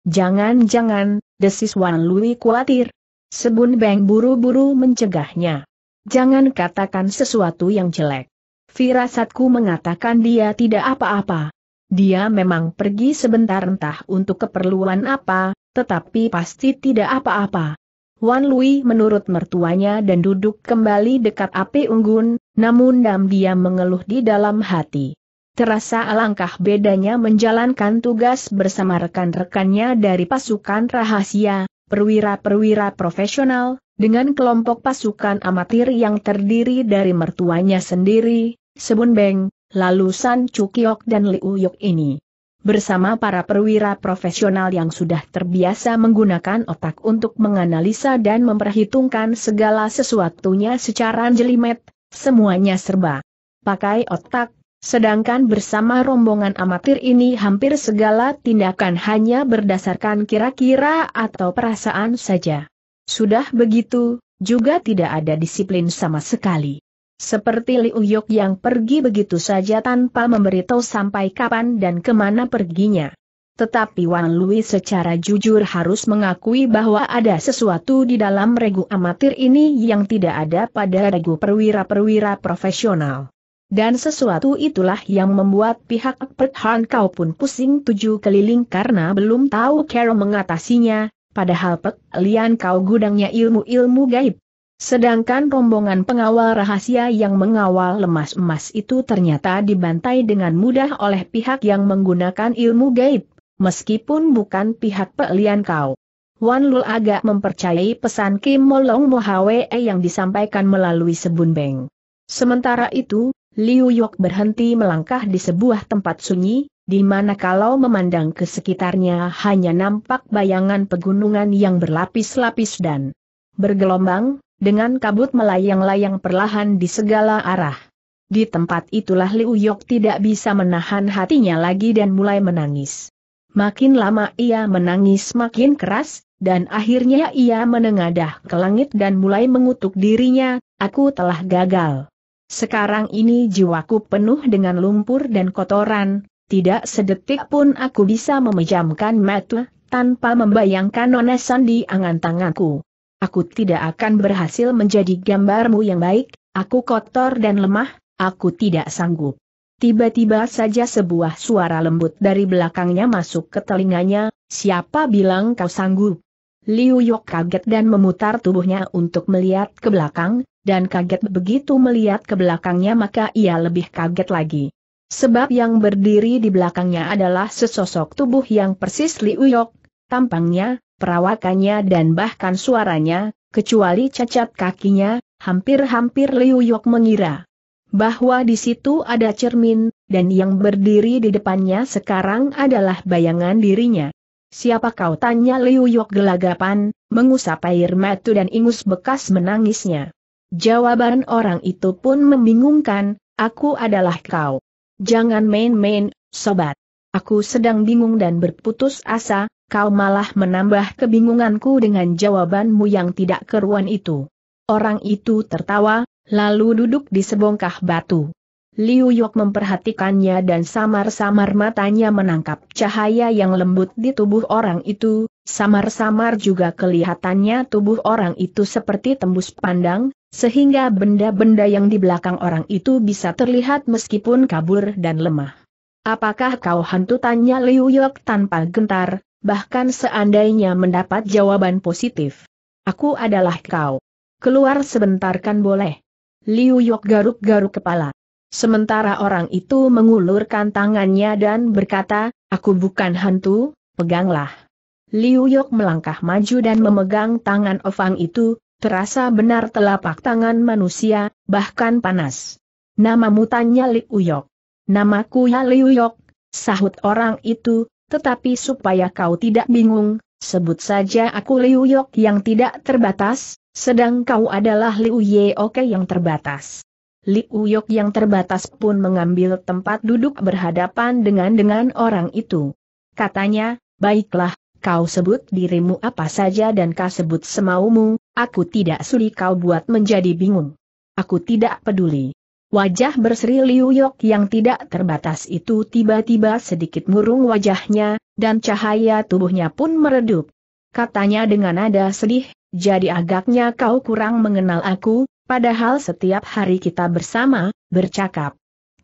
Jangan-jangan, desis Wan Lui khawatir. Sebun Beng buru-buru mencegahnya. Jangan katakan sesuatu yang jelek. Firasatku mengatakan dia tidak apa-apa. Dia memang pergi sebentar entah untuk keperluan apa, tetapi pasti tidak apa-apa. Wan Lui menurut mertuanya dan duduk kembali dekat api unggun, namun dam dia mengeluh di dalam hati. Terasa alangkah bedanya menjalankan tugas bersama rekan-rekannya dari pasukan rahasia, perwira-perwira profesional, dengan kelompok pasukan amatir yang terdiri dari mertuanya sendiri, Sebun Beng, lalu San Cukiok dan Liu Yok ini bersama para perwira profesional yang sudah terbiasa menggunakan otak untuk menganalisa dan memperhitungkan segala sesuatunya secara jelimet, semuanya serba pakai otak, sedangkan bersama rombongan amatir ini hampir segala tindakan hanya berdasarkan kira-kira atau perasaan saja. Sudah begitu, juga tidak ada disiplin sama sekali. Seperti Liu Yok yang pergi begitu saja tanpa memberitahu sampai kapan dan kemana perginya. Tetapi Wang Lui secara jujur harus mengakui bahwa ada sesuatu di dalam regu amatir ini yang tidak ada pada regu perwira-perwira profesional. Dan sesuatu itulah yang membuat pihak Perthan Kau pun pusing tujuh keliling karena belum tahu cara mengatasinya, padahal Pek Lian Kau gudangnya ilmu-ilmu gaib. Sedangkan rombongan pengawal rahasia yang mengawal lemas emas itu ternyata dibantai dengan mudah oleh pihak yang menggunakan ilmu gaib, meskipun bukan pihak pelian kau. Wan Lul agak mempercayai pesan Kim Molong Mohawe yang disampaikan melalui Sebun Beng. Sementara itu, Liu Yok berhenti melangkah di sebuah tempat sunyi, di mana kalau memandang ke sekitarnya hanya nampak bayangan pegunungan yang berlapis-lapis dan bergelombang, dengan kabut melayang-layang perlahan di segala arah. Di tempat itulah Liu Yok tidak bisa menahan hatinya lagi dan mulai menangis. Makin lama ia menangis makin keras, dan akhirnya ia menengadah ke langit dan mulai mengutuk dirinya, aku telah gagal. Sekarang ini jiwaku penuh dengan lumpur dan kotoran, tidak sedetik pun aku bisa memejamkan mata, tanpa membayangkan onesan di angan tanganku aku tidak akan berhasil menjadi gambarmu yang baik, aku kotor dan lemah, aku tidak sanggup. Tiba-tiba saja sebuah suara lembut dari belakangnya masuk ke telinganya, siapa bilang kau sanggup? Liu Yok kaget dan memutar tubuhnya untuk melihat ke belakang, dan kaget begitu melihat ke belakangnya maka ia lebih kaget lagi. Sebab yang berdiri di belakangnya adalah sesosok tubuh yang persis Liu Yok, tampangnya, perawakannya dan bahkan suaranya, kecuali cacat kakinya, hampir-hampir Liu Yok mengira bahwa di situ ada cermin, dan yang berdiri di depannya sekarang adalah bayangan dirinya. Siapa kau tanya Liu Yok gelagapan, mengusap air mata dan ingus bekas menangisnya. Jawaban orang itu pun membingungkan, aku adalah kau. Jangan main-main, sobat. Aku sedang bingung dan berputus asa, kau malah menambah kebingunganku dengan jawabanmu yang tidak keruan itu. Orang itu tertawa, lalu duduk di sebongkah batu. Liu Yok memperhatikannya dan samar-samar matanya menangkap cahaya yang lembut di tubuh orang itu, samar-samar juga kelihatannya tubuh orang itu seperti tembus pandang, sehingga benda-benda yang di belakang orang itu bisa terlihat meskipun kabur dan lemah. Apakah kau hantu tanya Liu Yok tanpa gentar, bahkan seandainya mendapat jawaban positif. Aku adalah kau. Keluar sebentar kan boleh. Liu Yok garuk-garuk kepala. Sementara orang itu mengulurkan tangannya dan berkata, aku bukan hantu, peganglah. Liu Yok melangkah maju dan memegang tangan Ofang itu, terasa benar telapak tangan manusia, bahkan panas. Namamu tanya Liu Yok. Namaku Ya Yok, sahut orang itu, tetapi supaya kau tidak bingung, sebut saja aku Liu Yok yang tidak terbatas, sedang kau adalah Liu Ye Oke yang terbatas. Liu Yok yang terbatas pun mengambil tempat duduk berhadapan dengan dengan orang itu. Katanya, baiklah, kau sebut dirimu apa saja dan kau sebut semaumu, aku tidak sudi kau buat menjadi bingung. Aku tidak peduli. Wajah berseri Liu Yok yang tidak terbatas itu tiba-tiba sedikit murung wajahnya, dan cahaya tubuhnya pun meredup. Katanya dengan nada sedih, jadi agaknya kau kurang mengenal aku, padahal setiap hari kita bersama, bercakap.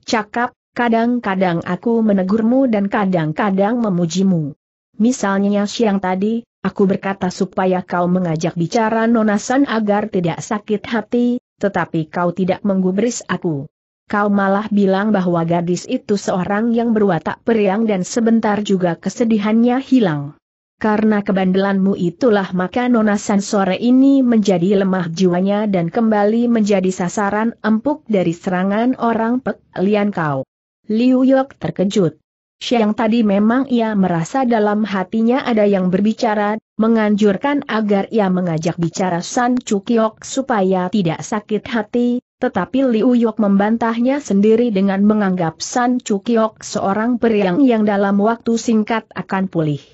Cakap, kadang-kadang aku menegurmu dan kadang-kadang memujimu. Misalnya siang tadi, aku berkata supaya kau mengajak bicara Nonasan agar tidak sakit hati, tetapi kau tidak menggubris aku. Kau malah bilang bahwa gadis itu seorang yang berwatak periang dan sebentar juga kesedihannya hilang. Karena kebandelanmu itulah maka Nona San sore ini menjadi lemah jiwanya dan kembali menjadi sasaran empuk dari serangan orang pek lian kau. Liu Yok terkejut. Siang tadi memang ia merasa dalam hatinya ada yang berbicara, menganjurkan agar ia mengajak bicara San Chukyok supaya tidak sakit hati, tetapi Liu Yok membantahnya sendiri dengan menganggap San Chukyok seorang periang yang dalam waktu singkat akan pulih.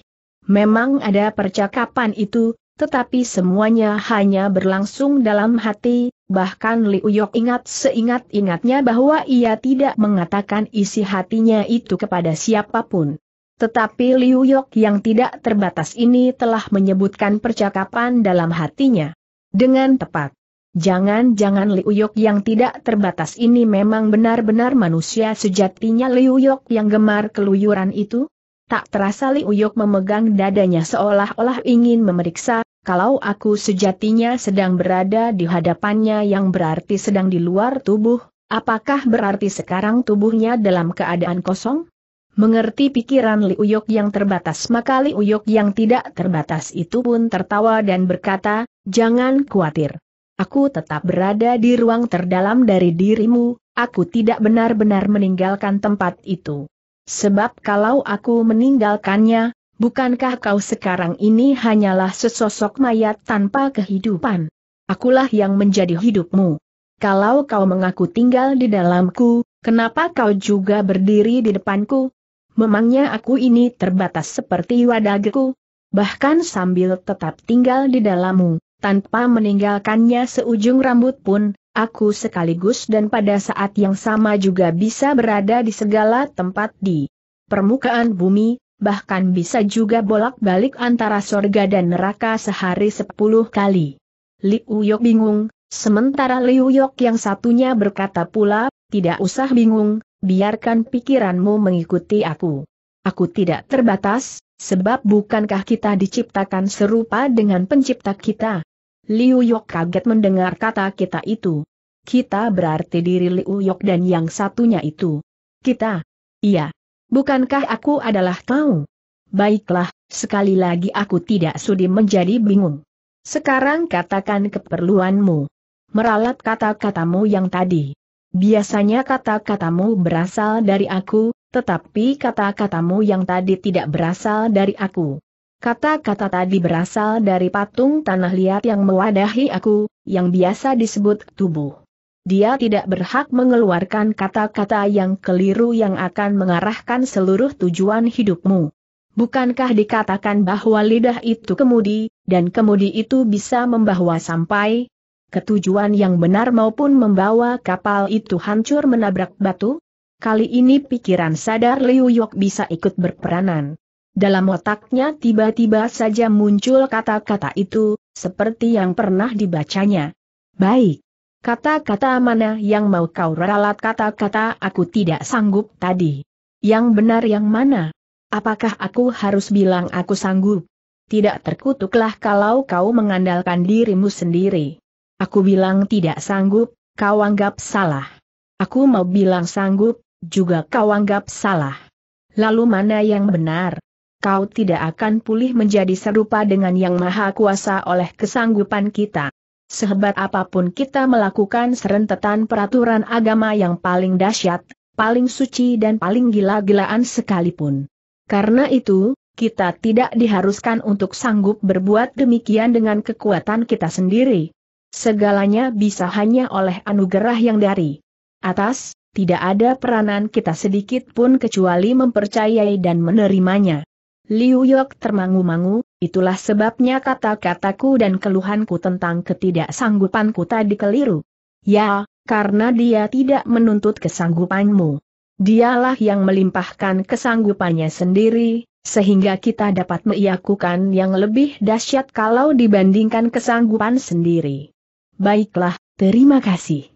Memang ada percakapan itu, tetapi semuanya hanya berlangsung dalam hati, bahkan Liu Yok ingat seingat-ingatnya bahwa ia tidak mengatakan isi hatinya itu kepada siapapun. Tetapi Liu Yok yang tidak terbatas ini telah menyebutkan percakapan dalam hatinya. Dengan tepat. Jangan-jangan Liu Yok yang tidak terbatas ini memang benar-benar manusia sejatinya Liu Yok yang gemar keluyuran itu? Tak terasa Liu Yok memegang dadanya seolah-olah ingin memeriksa, kalau aku sejatinya sedang berada di hadapannya yang berarti sedang di luar tubuh, apakah berarti sekarang tubuhnya dalam keadaan kosong? Mengerti pikiran Liuyok yang terbatas maka Li yang tidak terbatas itu pun tertawa dan berkata, jangan khawatir. Aku tetap berada di ruang terdalam dari dirimu, aku tidak benar-benar meninggalkan tempat itu. Sebab kalau aku meninggalkannya, bukankah kau sekarang ini hanyalah sesosok mayat tanpa kehidupan? Akulah yang menjadi hidupmu. Kalau kau mengaku tinggal di dalamku, kenapa kau juga berdiri di depanku? Memangnya aku ini terbatas seperti wadagku? Bahkan sambil tetap tinggal di dalammu, tanpa meninggalkannya seujung rambut pun, aku sekaligus dan pada saat yang sama juga bisa berada di segala tempat di permukaan bumi, bahkan bisa juga bolak-balik antara sorga dan neraka sehari sepuluh kali. Liu Uyok bingung, sementara Liu Uyok yang satunya berkata pula, tidak usah bingung, biarkan pikiranmu mengikuti aku. Aku tidak terbatas, sebab bukankah kita diciptakan serupa dengan pencipta kita? Liu Yok kaget mendengar kata kita itu. Kita berarti diri Liu Yok dan yang satunya itu. Kita. Iya. Bukankah aku adalah kau? Baiklah, sekali lagi aku tidak sudi menjadi bingung. Sekarang katakan keperluanmu. Meralat kata-katamu yang tadi. Biasanya kata-katamu berasal dari aku, tetapi kata-katamu yang tadi tidak berasal dari aku. Kata-kata tadi berasal dari patung tanah liat yang mewadahi aku, yang biasa disebut tubuh dia tidak berhak mengeluarkan kata-kata yang keliru yang akan mengarahkan seluruh tujuan hidupmu. Bukankah dikatakan bahwa lidah itu kemudi, dan kemudi itu bisa membawa sampai ketujuan yang benar maupun membawa kapal itu hancur menabrak batu? Kali ini pikiran sadar Liu Yok bisa ikut berperanan. Dalam otaknya tiba-tiba saja muncul kata-kata itu, seperti yang pernah dibacanya. Baik, Kata-kata mana yang mau kau ralat kata-kata aku tidak sanggup tadi? Yang benar yang mana? Apakah aku harus bilang aku sanggup? Tidak terkutuklah kalau kau mengandalkan dirimu sendiri. Aku bilang tidak sanggup, kau anggap salah. Aku mau bilang sanggup, juga kau anggap salah. Lalu mana yang benar? Kau tidak akan pulih menjadi serupa dengan Yang Maha Kuasa oleh kesanggupan kita. Sehebat apapun kita melakukan serentetan peraturan agama yang paling dahsyat, paling suci dan paling gila-gilaan sekalipun. Karena itu, kita tidak diharuskan untuk sanggup berbuat demikian dengan kekuatan kita sendiri. Segalanya bisa hanya oleh anugerah yang dari atas, tidak ada peranan kita sedikit pun kecuali mempercayai dan menerimanya. Liu Yok termangu-mangu, Itulah sebabnya kata-kataku dan keluhanku tentang ketidaksanggupanku tadi keliru. Ya, karena dia tidak menuntut kesanggupanmu. Dialah yang melimpahkan kesanggupannya sendiri, sehingga kita dapat meyakukan yang lebih dahsyat kalau dibandingkan kesanggupan sendiri. Baiklah, terima kasih.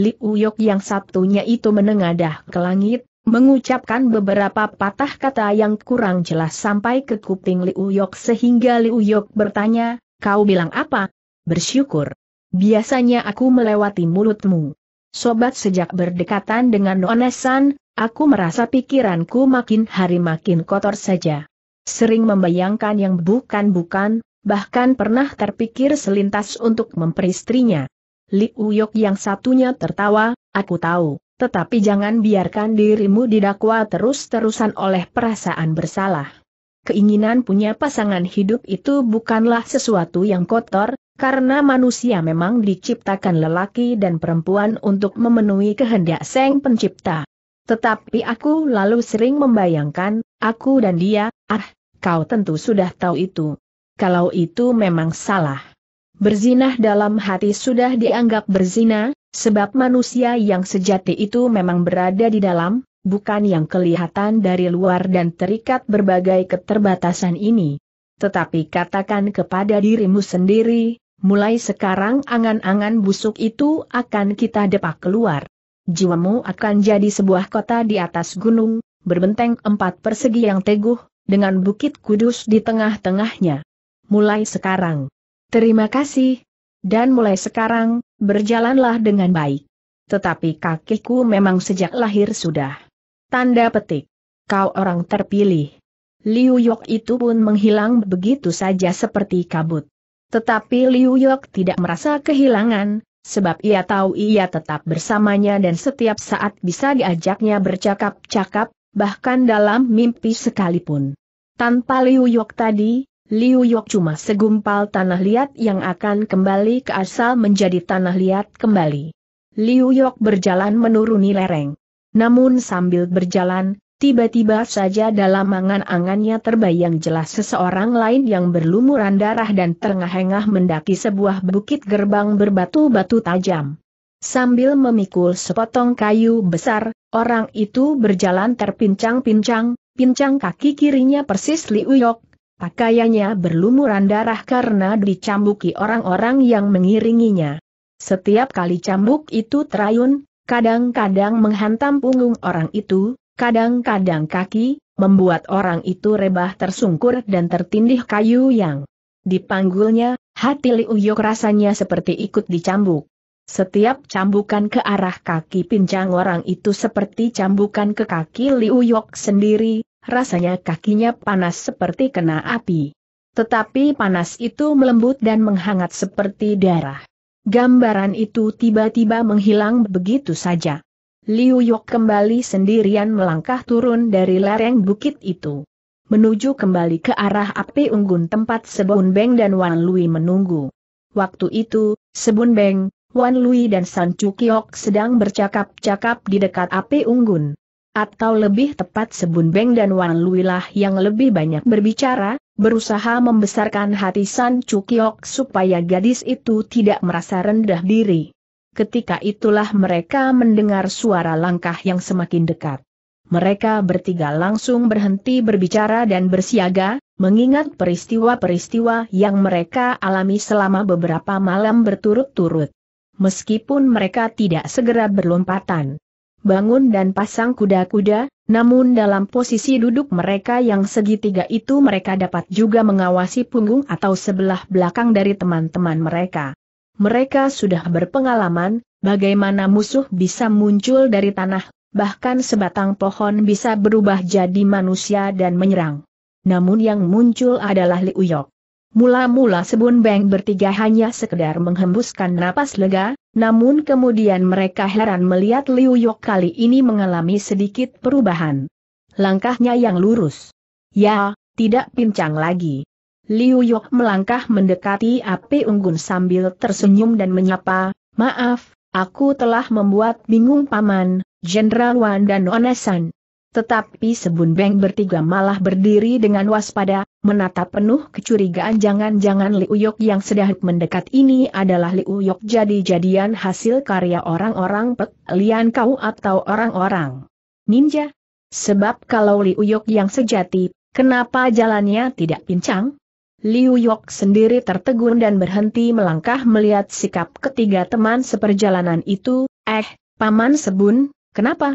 Li Uyok yang satunya itu menengadah ke langit, mengucapkan beberapa patah kata yang kurang jelas sampai ke kuping Liu Yok sehingga Liu Yok bertanya, kau bilang apa? Bersyukur. Biasanya aku melewati mulutmu. Sobat sejak berdekatan dengan Nonesan, aku merasa pikiranku makin hari makin kotor saja. Sering membayangkan yang bukan-bukan, bahkan pernah terpikir selintas untuk memperistrinya. Liu Uyok yang satunya tertawa, aku tahu tetapi jangan biarkan dirimu didakwa terus-terusan oleh perasaan bersalah. Keinginan punya pasangan hidup itu bukanlah sesuatu yang kotor, karena manusia memang diciptakan lelaki dan perempuan untuk memenuhi kehendak Sang Pencipta. Tetapi aku lalu sering membayangkan, aku dan dia, ah, kau tentu sudah tahu itu. Kalau itu memang salah. Berzinah dalam hati sudah dianggap berzina, Sebab manusia yang sejati itu memang berada di dalam, bukan yang kelihatan dari luar dan terikat berbagai keterbatasan ini. Tetapi katakan kepada dirimu sendiri, mulai sekarang angan-angan busuk itu akan kita depak keluar. Jiwamu akan jadi sebuah kota di atas gunung, berbenteng empat persegi yang teguh, dengan bukit kudus di tengah-tengahnya. Mulai sekarang. Terima kasih, dan mulai sekarang, berjalanlah dengan baik. Tetapi kakiku memang sejak lahir sudah. Tanda petik. Kau orang terpilih. Liu Yok itu pun menghilang begitu saja seperti kabut. Tetapi Liu Yok tidak merasa kehilangan, sebab ia tahu ia tetap bersamanya dan setiap saat bisa diajaknya bercakap-cakap, bahkan dalam mimpi sekalipun. Tanpa Liu Yok tadi, Liu Yok cuma segumpal tanah liat yang akan kembali ke asal menjadi tanah liat kembali. Liu Yok berjalan menuruni lereng. Namun sambil berjalan, tiba-tiba saja dalam angan-angannya terbayang jelas seseorang lain yang berlumuran darah dan terengah-engah mendaki sebuah bukit gerbang berbatu-batu tajam. Sambil memikul sepotong kayu besar, orang itu berjalan terpincang-pincang, pincang kaki kirinya persis Liu Yok, Pakaiannya berlumuran darah karena dicambuki orang-orang yang mengiringinya. Setiap kali cambuk itu terayun, kadang-kadang menghantam punggung orang itu, kadang-kadang kaki, membuat orang itu rebah tersungkur dan tertindih kayu yang dipanggulnya, hati Liu rasanya seperti ikut dicambuk. Setiap cambukan ke arah kaki pincang orang itu seperti cambukan ke kaki Liu sendiri, rasanya kakinya panas seperti kena api. Tetapi panas itu melembut dan menghangat seperti darah. Gambaran itu tiba-tiba menghilang begitu saja. Liu Yok kembali sendirian melangkah turun dari lereng bukit itu. Menuju kembali ke arah api unggun tempat Sebun Beng dan Wan Lui menunggu. Waktu itu, Sebun Beng, Wan Lui dan San Cukiok sedang bercakap-cakap di dekat api unggun atau lebih tepat sebun beng dan Wan Luilah yang lebih banyak berbicara, berusaha membesarkan hati San Cukiok supaya gadis itu tidak merasa rendah diri. Ketika itulah mereka mendengar suara langkah yang semakin dekat. Mereka bertiga langsung berhenti berbicara dan bersiaga, mengingat peristiwa-peristiwa yang mereka alami selama beberapa malam berturut-turut. Meskipun mereka tidak segera berlompatan bangun dan pasang kuda-kuda, namun dalam posisi duduk mereka yang segitiga itu mereka dapat juga mengawasi punggung atau sebelah belakang dari teman-teman mereka. Mereka sudah berpengalaman, bagaimana musuh bisa muncul dari tanah, bahkan sebatang pohon bisa berubah jadi manusia dan menyerang. Namun yang muncul adalah Liuyok. Mula-mula Sebun Beng bertiga hanya sekedar menghembuskan napas lega, namun kemudian mereka heran melihat Liu Yok kali ini mengalami sedikit perubahan. Langkahnya yang lurus. Ya, tidak pincang lagi. Liu Yok melangkah mendekati api unggun sambil tersenyum dan menyapa, Maaf, aku telah membuat bingung paman, Jenderal Wan dan Onesan. Tetapi sebun beng bertiga malah berdiri dengan waspada, menatap penuh kecurigaan jangan-jangan Liu yang sedang mendekat ini adalah Liu jadi-jadian hasil karya orang-orang Pek Lian Kau atau orang-orang ninja. Sebab kalau Liu yang sejati, kenapa jalannya tidak pincang? Liu Yok sendiri tertegun dan berhenti melangkah melihat sikap ketiga teman seperjalanan itu, eh, Paman Sebun, kenapa?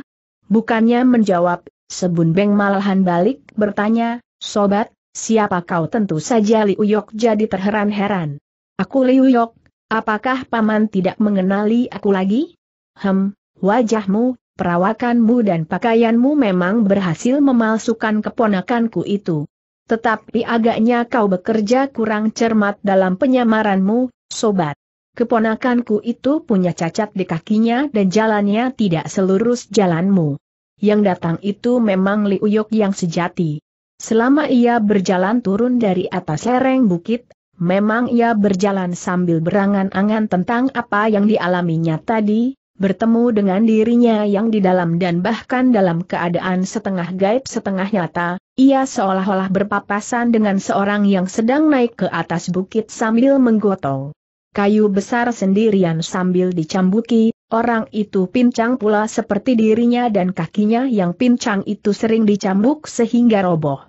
Bukannya menjawab Sebun Beng malahan balik, bertanya, Sobat, siapa kau tentu saja Liu Yok jadi terheran-heran. Aku Liu Yok, apakah paman tidak mengenali aku lagi? Hem, wajahmu, perawakanmu dan pakaianmu memang berhasil memalsukan keponakanku itu. Tetapi agaknya kau bekerja kurang cermat dalam penyamaranmu, Sobat. Keponakanku itu punya cacat di kakinya dan jalannya tidak selurus jalanmu yang datang itu memang Li Uyok yang sejati. Selama ia berjalan turun dari atas lereng bukit, memang ia berjalan sambil berangan-angan tentang apa yang dialaminya tadi, bertemu dengan dirinya yang di dalam dan bahkan dalam keadaan setengah gaib setengah nyata, ia seolah-olah berpapasan dengan seorang yang sedang naik ke atas bukit sambil menggotong kayu besar sendirian sambil dicambuki, orang itu pincang pula seperti dirinya dan kakinya yang pincang itu sering dicambuk sehingga roboh.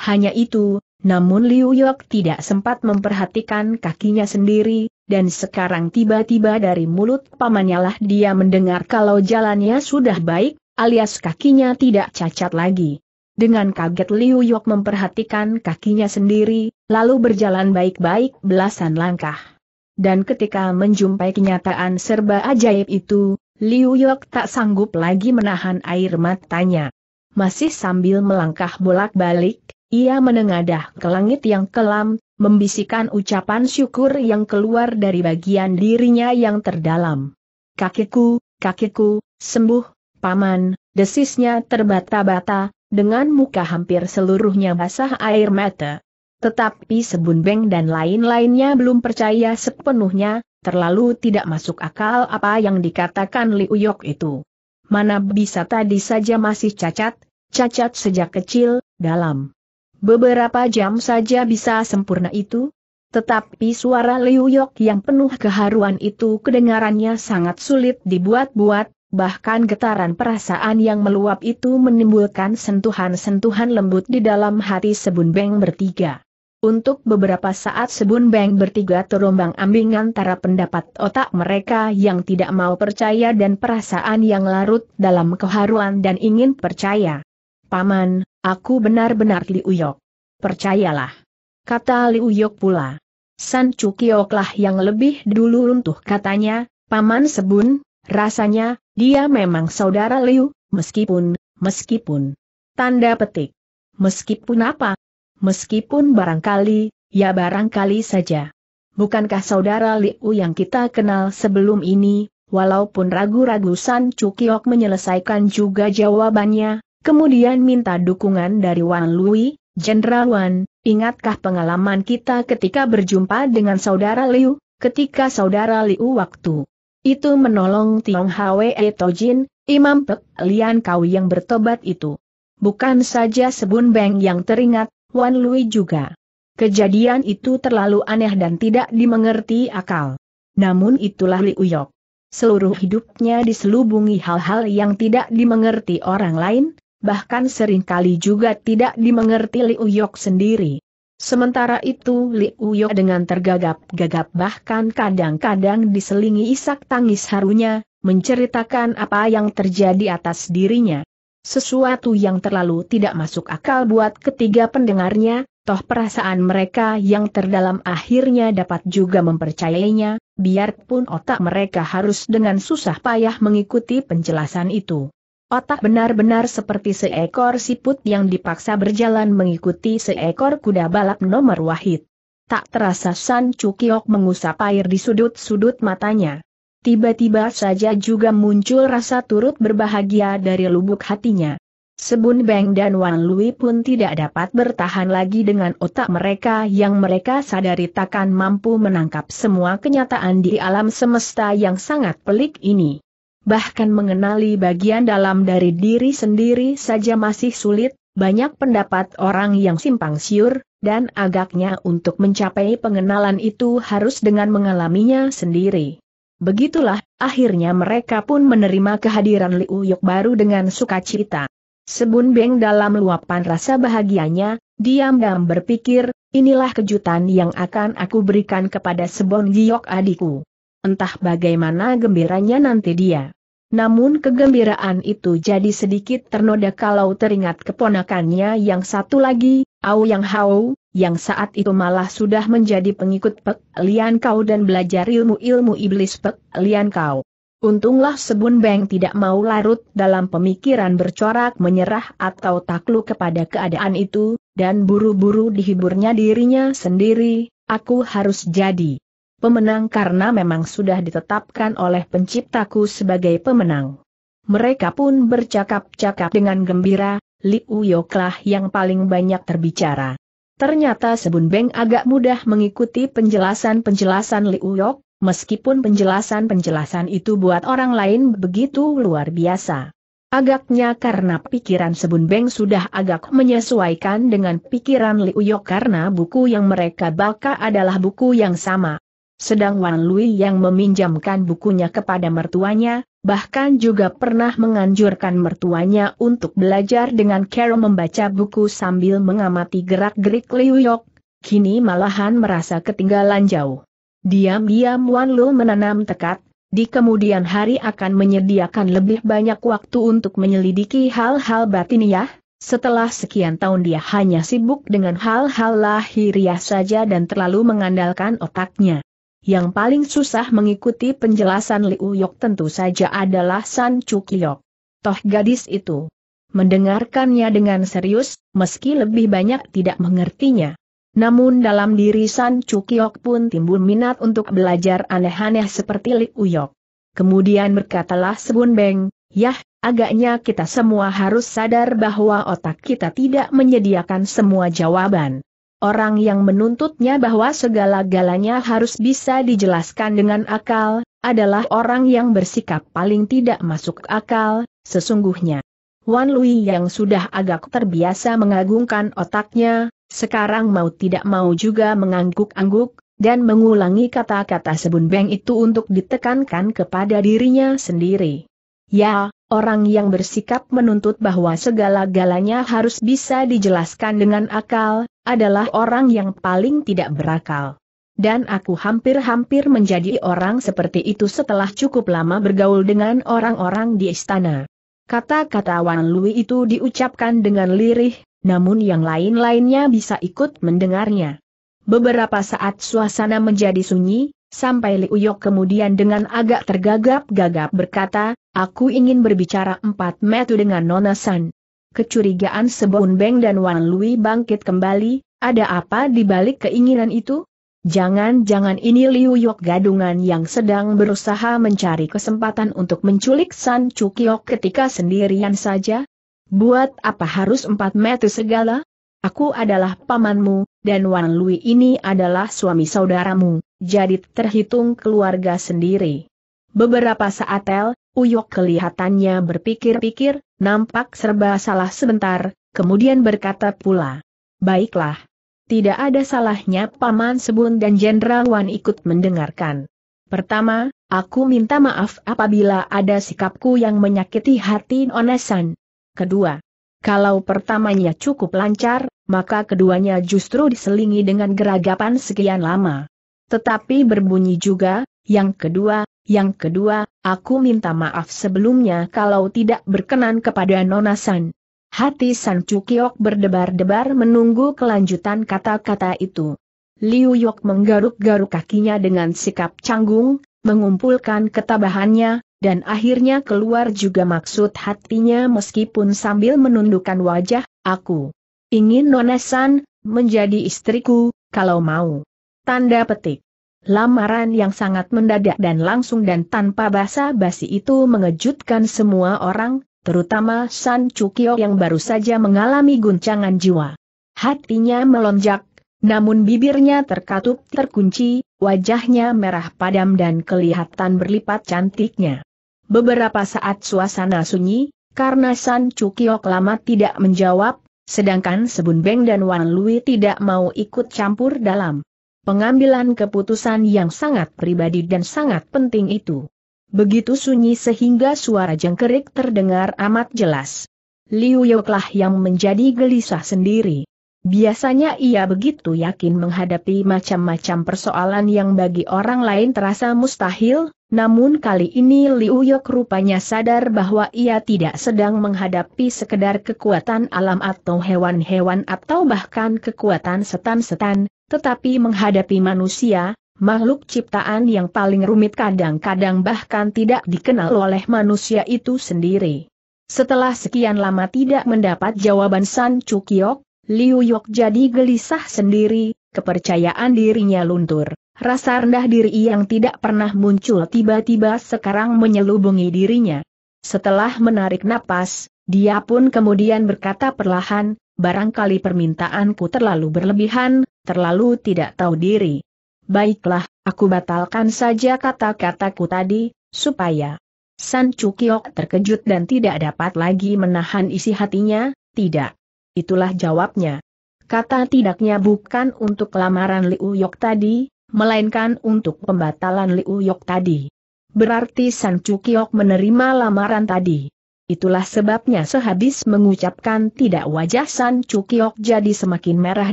Hanya itu, namun Liu Yok tidak sempat memperhatikan kakinya sendiri, dan sekarang tiba-tiba dari mulut pamannya lah dia mendengar kalau jalannya sudah baik, alias kakinya tidak cacat lagi. Dengan kaget Liu Yok memperhatikan kakinya sendiri, lalu berjalan baik-baik belasan langkah dan ketika menjumpai kenyataan serba ajaib itu, Liu Yok tak sanggup lagi menahan air matanya. Masih sambil melangkah bolak-balik, ia menengadah ke langit yang kelam, membisikkan ucapan syukur yang keluar dari bagian dirinya yang terdalam. Kakiku, kakiku, sembuh, paman, desisnya terbata-bata, dengan muka hampir seluruhnya basah air mata. Tetapi Sebun Beng dan lain-lainnya belum percaya sepenuhnya, terlalu tidak masuk akal apa yang dikatakan Li Uyok itu. Mana bisa tadi saja masih cacat, cacat sejak kecil, dalam beberapa jam saja bisa sempurna itu? Tetapi suara Liu Yok yang penuh keharuan itu kedengarannya sangat sulit dibuat-buat, bahkan getaran perasaan yang meluap itu menimbulkan sentuhan-sentuhan lembut di dalam hati Sebun Beng bertiga. Untuk beberapa saat Sebun Beng bertiga terombang ambing antara pendapat otak mereka yang tidak mau percaya dan perasaan yang larut dalam keharuan dan ingin percaya. Paman, aku benar-benar Liuyok. Percayalah. Kata Liu pula. San Cukioklah yang lebih dulu runtuh katanya, Paman Sebun, rasanya, dia memang saudara Liu, meskipun, meskipun. Tanda petik. Meskipun apa? meskipun barangkali, ya barangkali saja. Bukankah saudara Liu yang kita kenal sebelum ini, walaupun ragu-ragu San Cukiok menyelesaikan juga jawabannya, kemudian minta dukungan dari Wan Lui, Jenderal Wan, ingatkah pengalaman kita ketika berjumpa dengan saudara Liu, ketika saudara Liu waktu itu menolong Tiong Hwe Tojin, Imam Pek Lian Kau yang bertobat itu. Bukan saja Sebun Beng yang teringat, Wan Lui juga. Kejadian itu terlalu aneh dan tidak dimengerti akal. Namun itulah Li Uyok. Seluruh hidupnya diselubungi hal-hal yang tidak dimengerti orang lain, bahkan seringkali juga tidak dimengerti Li Uyok sendiri. Sementara itu Li Uyok dengan tergagap-gagap bahkan kadang-kadang diselingi isak tangis harunya, menceritakan apa yang terjadi atas dirinya. Sesuatu yang terlalu tidak masuk akal buat ketiga pendengarnya, toh perasaan mereka yang terdalam akhirnya dapat juga mempercayainya, biarpun otak mereka harus dengan susah payah mengikuti penjelasan itu. Otak benar-benar seperti seekor siput yang dipaksa berjalan mengikuti seekor kuda balap nomor wahid. Tak terasa San Cukiok mengusap air di sudut-sudut matanya tiba-tiba saja juga muncul rasa turut berbahagia dari lubuk hatinya. Sebun Beng dan Wan Lui pun tidak dapat bertahan lagi dengan otak mereka yang mereka sadari takkan mampu menangkap semua kenyataan di alam semesta yang sangat pelik ini. Bahkan mengenali bagian dalam dari diri sendiri saja masih sulit, banyak pendapat orang yang simpang siur, dan agaknya untuk mencapai pengenalan itu harus dengan mengalaminya sendiri. Begitulah, akhirnya mereka pun menerima kehadiran Liu Yok baru dengan sukacita. Sebun Beng dalam luapan rasa bahagianya, diam-diam berpikir, inilah kejutan yang akan aku berikan kepada Sebon Giok adikku. Entah bagaimana gembiranya nanti dia. Namun kegembiraan itu jadi sedikit ternoda kalau teringat keponakannya yang satu lagi, Au Yang Hao, yang saat itu malah sudah menjadi pengikut Pek Lian Kau dan belajar ilmu-ilmu iblis Pek Lian Kau. Untunglah Sebun Beng tidak mau larut dalam pemikiran bercorak menyerah atau takluk kepada keadaan itu, dan buru-buru dihiburnya dirinya sendiri, aku harus jadi pemenang karena memang sudah ditetapkan oleh penciptaku sebagai pemenang. Mereka pun bercakap-cakap dengan gembira, Li Uyoklah yang paling banyak terbicara. Ternyata Sebun Beng agak mudah mengikuti penjelasan-penjelasan Liu Yok, meskipun penjelasan-penjelasan itu buat orang lain begitu luar biasa. Agaknya karena pikiran Sebun Beng sudah agak menyesuaikan dengan pikiran Liu Yok karena buku yang mereka baca adalah buku yang sama. Sedang Wan Lui yang meminjamkan bukunya kepada mertuanya, bahkan juga pernah menganjurkan mertuanya untuk belajar dengan Carol membaca buku sambil mengamati gerak-gerik Liu Yok, kini malahan merasa ketinggalan jauh. Diam-diam Wan Lu menanam tekad, di kemudian hari akan menyediakan lebih banyak waktu untuk menyelidiki hal-hal batiniah, setelah sekian tahun dia hanya sibuk dengan hal-hal lahiriah saja dan terlalu mengandalkan otaknya. Yang paling susah mengikuti penjelasan Liu Yok tentu saja adalah San Cukyok. Toh gadis itu mendengarkannya dengan serius, meski lebih banyak tidak mengertinya. Namun dalam diri San Cukyok pun timbul minat untuk belajar aneh-aneh seperti Liu Yok. Kemudian berkatalah Sebun Beng, Yah, agaknya kita semua harus sadar bahwa otak kita tidak menyediakan semua jawaban. Orang yang menuntutnya bahwa segala-galanya harus bisa dijelaskan dengan akal, adalah orang yang bersikap paling tidak masuk akal, sesungguhnya. Wan Lui yang sudah agak terbiasa mengagungkan otaknya, sekarang mau tidak mau juga mengangguk-angguk, dan mengulangi kata-kata sebun beng itu untuk ditekankan kepada dirinya sendiri. Ya, orang yang bersikap menuntut bahwa segala-galanya harus bisa dijelaskan dengan akal, adalah orang yang paling tidak berakal. Dan aku hampir-hampir menjadi orang seperti itu setelah cukup lama bergaul dengan orang-orang di istana. Kata-kata Wan Lui itu diucapkan dengan lirih, namun yang lain-lainnya bisa ikut mendengarnya. Beberapa saat suasana menjadi sunyi, Sampai Liu Yok kemudian dengan agak tergagap-gagap berkata, aku ingin berbicara empat metu dengan Nona San. Kecurigaan Sebun Beng dan Wan Lui bangkit kembali, ada apa di balik keinginan itu? Jangan-jangan ini Liu Yok gadungan yang sedang berusaha mencari kesempatan untuk menculik San Chukyok ketika sendirian saja? Buat apa harus empat metu segala? Aku adalah pamanmu, dan Wan Lui ini adalah suami saudaramu, jadi terhitung keluarga sendiri. Beberapa saat El, Uyok kelihatannya berpikir-pikir, nampak serba salah sebentar, kemudian berkata pula. Baiklah. Tidak ada salahnya Paman Sebun dan Jenderal Wan ikut mendengarkan. Pertama, aku minta maaf apabila ada sikapku yang menyakiti hati Onesan. Kedua, kalau pertamanya cukup lancar, maka keduanya justru diselingi dengan geragapan sekian lama. Tetapi berbunyi juga, yang kedua, yang kedua, aku minta maaf sebelumnya kalau tidak berkenan kepada Nona San. Hati San Cukiok berdebar-debar menunggu kelanjutan kata-kata itu. Liu Yok menggaruk-garuk kakinya dengan sikap canggung, mengumpulkan ketabahannya, dan akhirnya keluar juga maksud hatinya meskipun sambil menundukkan wajah, aku Ingin nonesan, menjadi istriku, kalau mau. Tanda petik. Lamaran yang sangat mendadak dan langsung dan tanpa basa-basi itu mengejutkan semua orang, terutama San Chukyo yang baru saja mengalami guncangan jiwa. Hatinya melonjak, namun bibirnya terkatup terkunci, wajahnya merah padam dan kelihatan berlipat cantiknya. Beberapa saat suasana sunyi, karena San Chukyo lama tidak menjawab, Sedangkan Sebun Beng dan Wan Lui tidak mau ikut campur dalam pengambilan keputusan yang sangat pribadi dan sangat penting itu. Begitu sunyi sehingga suara jengkerik terdengar amat jelas. Liu Yoklah yang menjadi gelisah sendiri. Biasanya ia begitu yakin menghadapi macam-macam persoalan yang bagi orang lain terasa mustahil, namun kali ini Liu Yok rupanya sadar bahwa ia tidak sedang menghadapi sekedar kekuatan alam atau hewan-hewan atau bahkan kekuatan setan-setan, tetapi menghadapi manusia, makhluk ciptaan yang paling rumit kadang-kadang bahkan tidak dikenal oleh manusia itu sendiri. Setelah sekian lama tidak mendapat jawaban San Chukyok, Liu Yok jadi gelisah sendiri, kepercayaan dirinya luntur. Rasa rendah diri yang tidak pernah muncul tiba-tiba sekarang menyelubungi dirinya. Setelah menarik napas, dia pun kemudian berkata perlahan, barangkali permintaanku terlalu berlebihan, terlalu tidak tahu diri. Baiklah, aku batalkan saja kata-kataku tadi, supaya San Chukyok terkejut dan tidak dapat lagi menahan isi hatinya, tidak itulah jawabnya. Kata tidaknya bukan untuk lamaran Liu Yok tadi, melainkan untuk pembatalan Liu Yok tadi. Berarti San Cukiok menerima lamaran tadi. Itulah sebabnya sehabis mengucapkan tidak wajah San Cukiok jadi semakin merah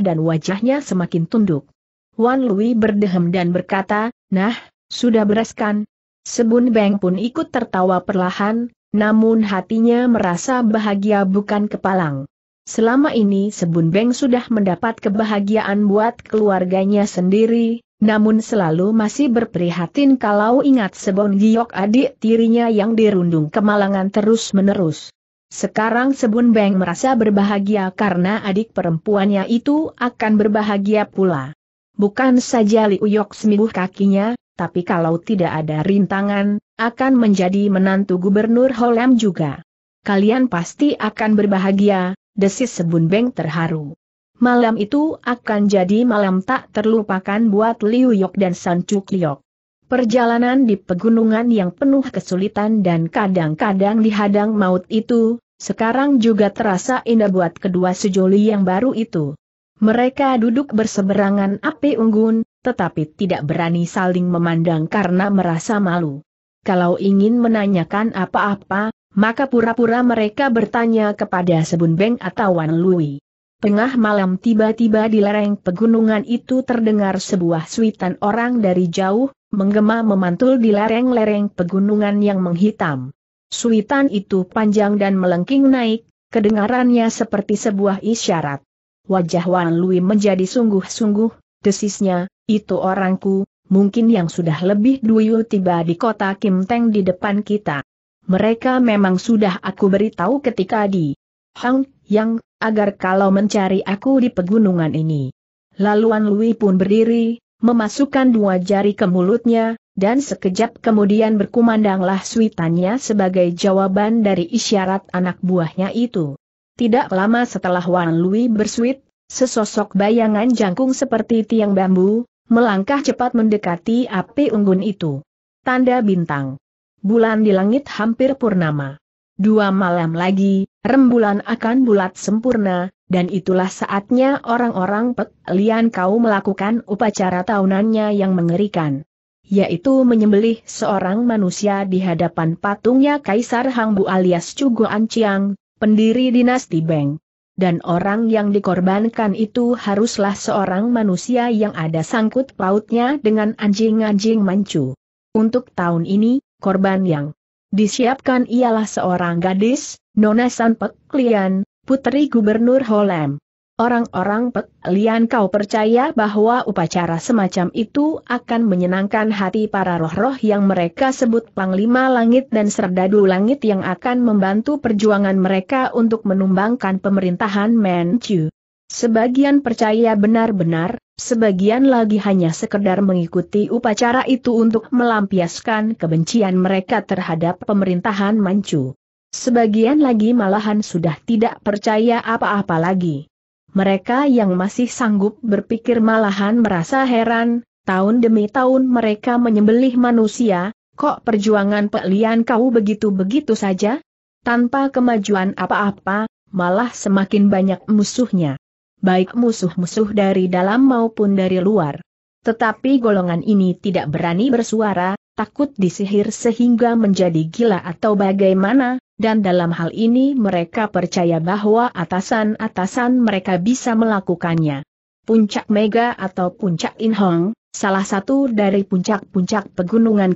dan wajahnya semakin tunduk. Wan Lui berdehem dan berkata, nah, sudah bereskan. Sebun Beng pun ikut tertawa perlahan, namun hatinya merasa bahagia bukan kepalang. Selama ini Sebun Beng sudah mendapat kebahagiaan buat keluarganya sendiri, namun selalu masih berprihatin kalau ingat Sebun Giok adik tirinya yang dirundung kemalangan terus-menerus. Sekarang Sebun Beng merasa berbahagia karena adik perempuannya itu akan berbahagia pula. Bukan saja Liu Yok sembuh kakinya, tapi kalau tidak ada rintangan, akan menjadi menantu gubernur Holam juga. Kalian pasti akan berbahagia, desis sebun beng terharu. Malam itu akan jadi malam tak terlupakan buat Liu Yok dan San Chuk Liok. Perjalanan di pegunungan yang penuh kesulitan dan kadang-kadang dihadang maut itu, sekarang juga terasa indah buat kedua sejoli yang baru itu. Mereka duduk berseberangan api unggun, tetapi tidak berani saling memandang karena merasa malu. Kalau ingin menanyakan apa-apa, maka pura-pura mereka bertanya kepada Sebun Beng atau Wan Lui. Tengah malam tiba-tiba di lereng pegunungan itu terdengar sebuah suitan orang dari jauh, menggema memantul di lereng-lereng pegunungan yang menghitam. Suitan itu panjang dan melengking naik, kedengarannya seperti sebuah isyarat. Wajah Wan Lui menjadi sungguh-sungguh, desisnya, itu orangku, mungkin yang sudah lebih dulu tiba di kota Kim Teng di depan kita mereka memang sudah aku beritahu ketika di Hang Yang, agar kalau mencari aku di pegunungan ini. Laluan Lui pun berdiri, memasukkan dua jari ke mulutnya, dan sekejap kemudian berkumandanglah suitannya sebagai jawaban dari isyarat anak buahnya itu. Tidak lama setelah Wan Lui bersuit, sesosok bayangan jangkung seperti tiang bambu, melangkah cepat mendekati api unggun itu. Tanda bintang bulan di langit hampir purnama. Dua malam lagi, rembulan akan bulat sempurna, dan itulah saatnya orang-orang Pek Lian Kau melakukan upacara tahunannya yang mengerikan yaitu menyembelih seorang manusia di hadapan patungnya Kaisar Hangbu alias Cugo Anciang, pendiri dinasti Beng. Dan orang yang dikorbankan itu haruslah seorang manusia yang ada sangkut pautnya dengan anjing-anjing mancu. Untuk tahun ini, korban yang disiapkan ialah seorang gadis, Nona San Pek Lian, putri gubernur Holem. Orang-orang Pek Lian kau percaya bahwa upacara semacam itu akan menyenangkan hati para roh-roh yang mereka sebut Panglima Langit dan Serdadu Langit yang akan membantu perjuangan mereka untuk menumbangkan pemerintahan Manchu. Sebagian percaya benar-benar, Sebagian lagi hanya sekedar mengikuti upacara itu untuk melampiaskan kebencian mereka terhadap pemerintahan Manchu. Sebagian lagi malahan sudah tidak percaya apa-apa lagi. Mereka yang masih sanggup berpikir malahan merasa heran, tahun demi tahun mereka menyembelih manusia, kok perjuangan pelian kau begitu-begitu saja? Tanpa kemajuan apa-apa, malah semakin banyak musuhnya baik musuh-musuh dari dalam maupun dari luar. Tetapi golongan ini tidak berani bersuara, takut disihir sehingga menjadi gila atau bagaimana, dan dalam hal ini mereka percaya bahwa atasan-atasan mereka bisa melakukannya. Puncak Mega atau Puncak Inhong, salah satu dari puncak-puncak pegunungan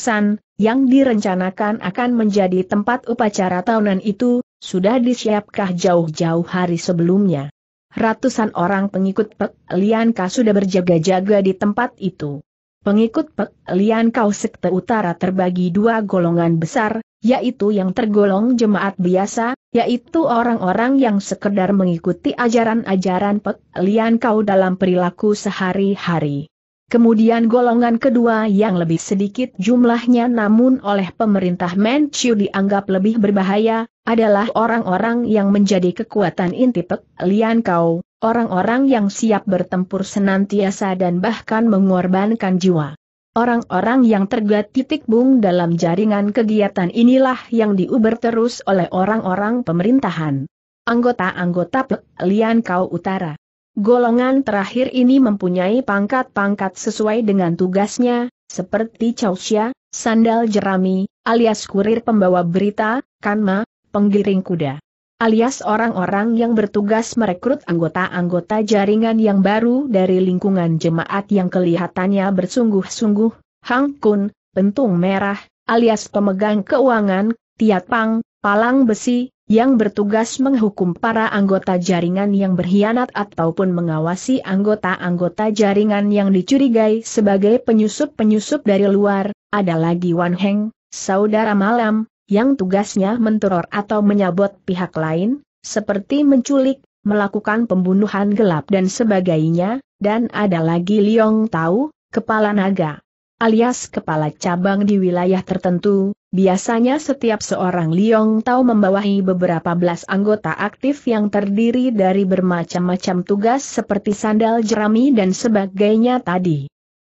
San, yang direncanakan akan menjadi tempat upacara tahunan itu, sudah disiapkah jauh-jauh hari sebelumnya. Ratusan orang pengikut Pek Lian Ka sudah berjaga-jaga di tempat itu. Pengikut Pek Lian Kau Sekte Utara terbagi dua golongan besar, yaitu yang tergolong jemaat biasa, yaitu orang-orang yang sekedar mengikuti ajaran-ajaran Pek Lian Kau dalam perilaku sehari-hari. Kemudian golongan kedua yang lebih sedikit jumlahnya namun oleh pemerintah Manchu dianggap lebih berbahaya, adalah orang-orang yang menjadi kekuatan inti Pek Lian Kau, orang-orang yang siap bertempur senantiasa dan bahkan mengorbankan jiwa. Orang-orang yang tergat titik bung dalam jaringan kegiatan inilah yang diuber terus oleh orang-orang pemerintahan. Anggota-anggota Pek Lian Kau Utara Golongan terakhir ini mempunyai pangkat-pangkat sesuai dengan tugasnya, seperti Chausia, Sandal Jerami, alias kurir pembawa berita, Kanma, penggiring kuda. Alias orang-orang yang bertugas merekrut anggota-anggota jaringan yang baru dari lingkungan jemaat yang kelihatannya bersungguh-sungguh, Hang Kun, Pentung Merah, alias pemegang keuangan, Tiat Pang, Palang Besi, yang bertugas menghukum para anggota jaringan yang berkhianat ataupun mengawasi anggota-anggota jaringan yang dicurigai sebagai penyusup-penyusup dari luar, ada lagi Wan Heng, saudara malam, yang tugasnya menteror atau menyabot pihak lain, seperti menculik, melakukan pembunuhan gelap dan sebagainya, dan ada lagi Liong Tau, kepala naga alias kepala cabang di wilayah tertentu, Biasanya setiap seorang Liong Tao membawahi beberapa belas anggota aktif yang terdiri dari bermacam-macam tugas seperti sandal jerami dan sebagainya tadi.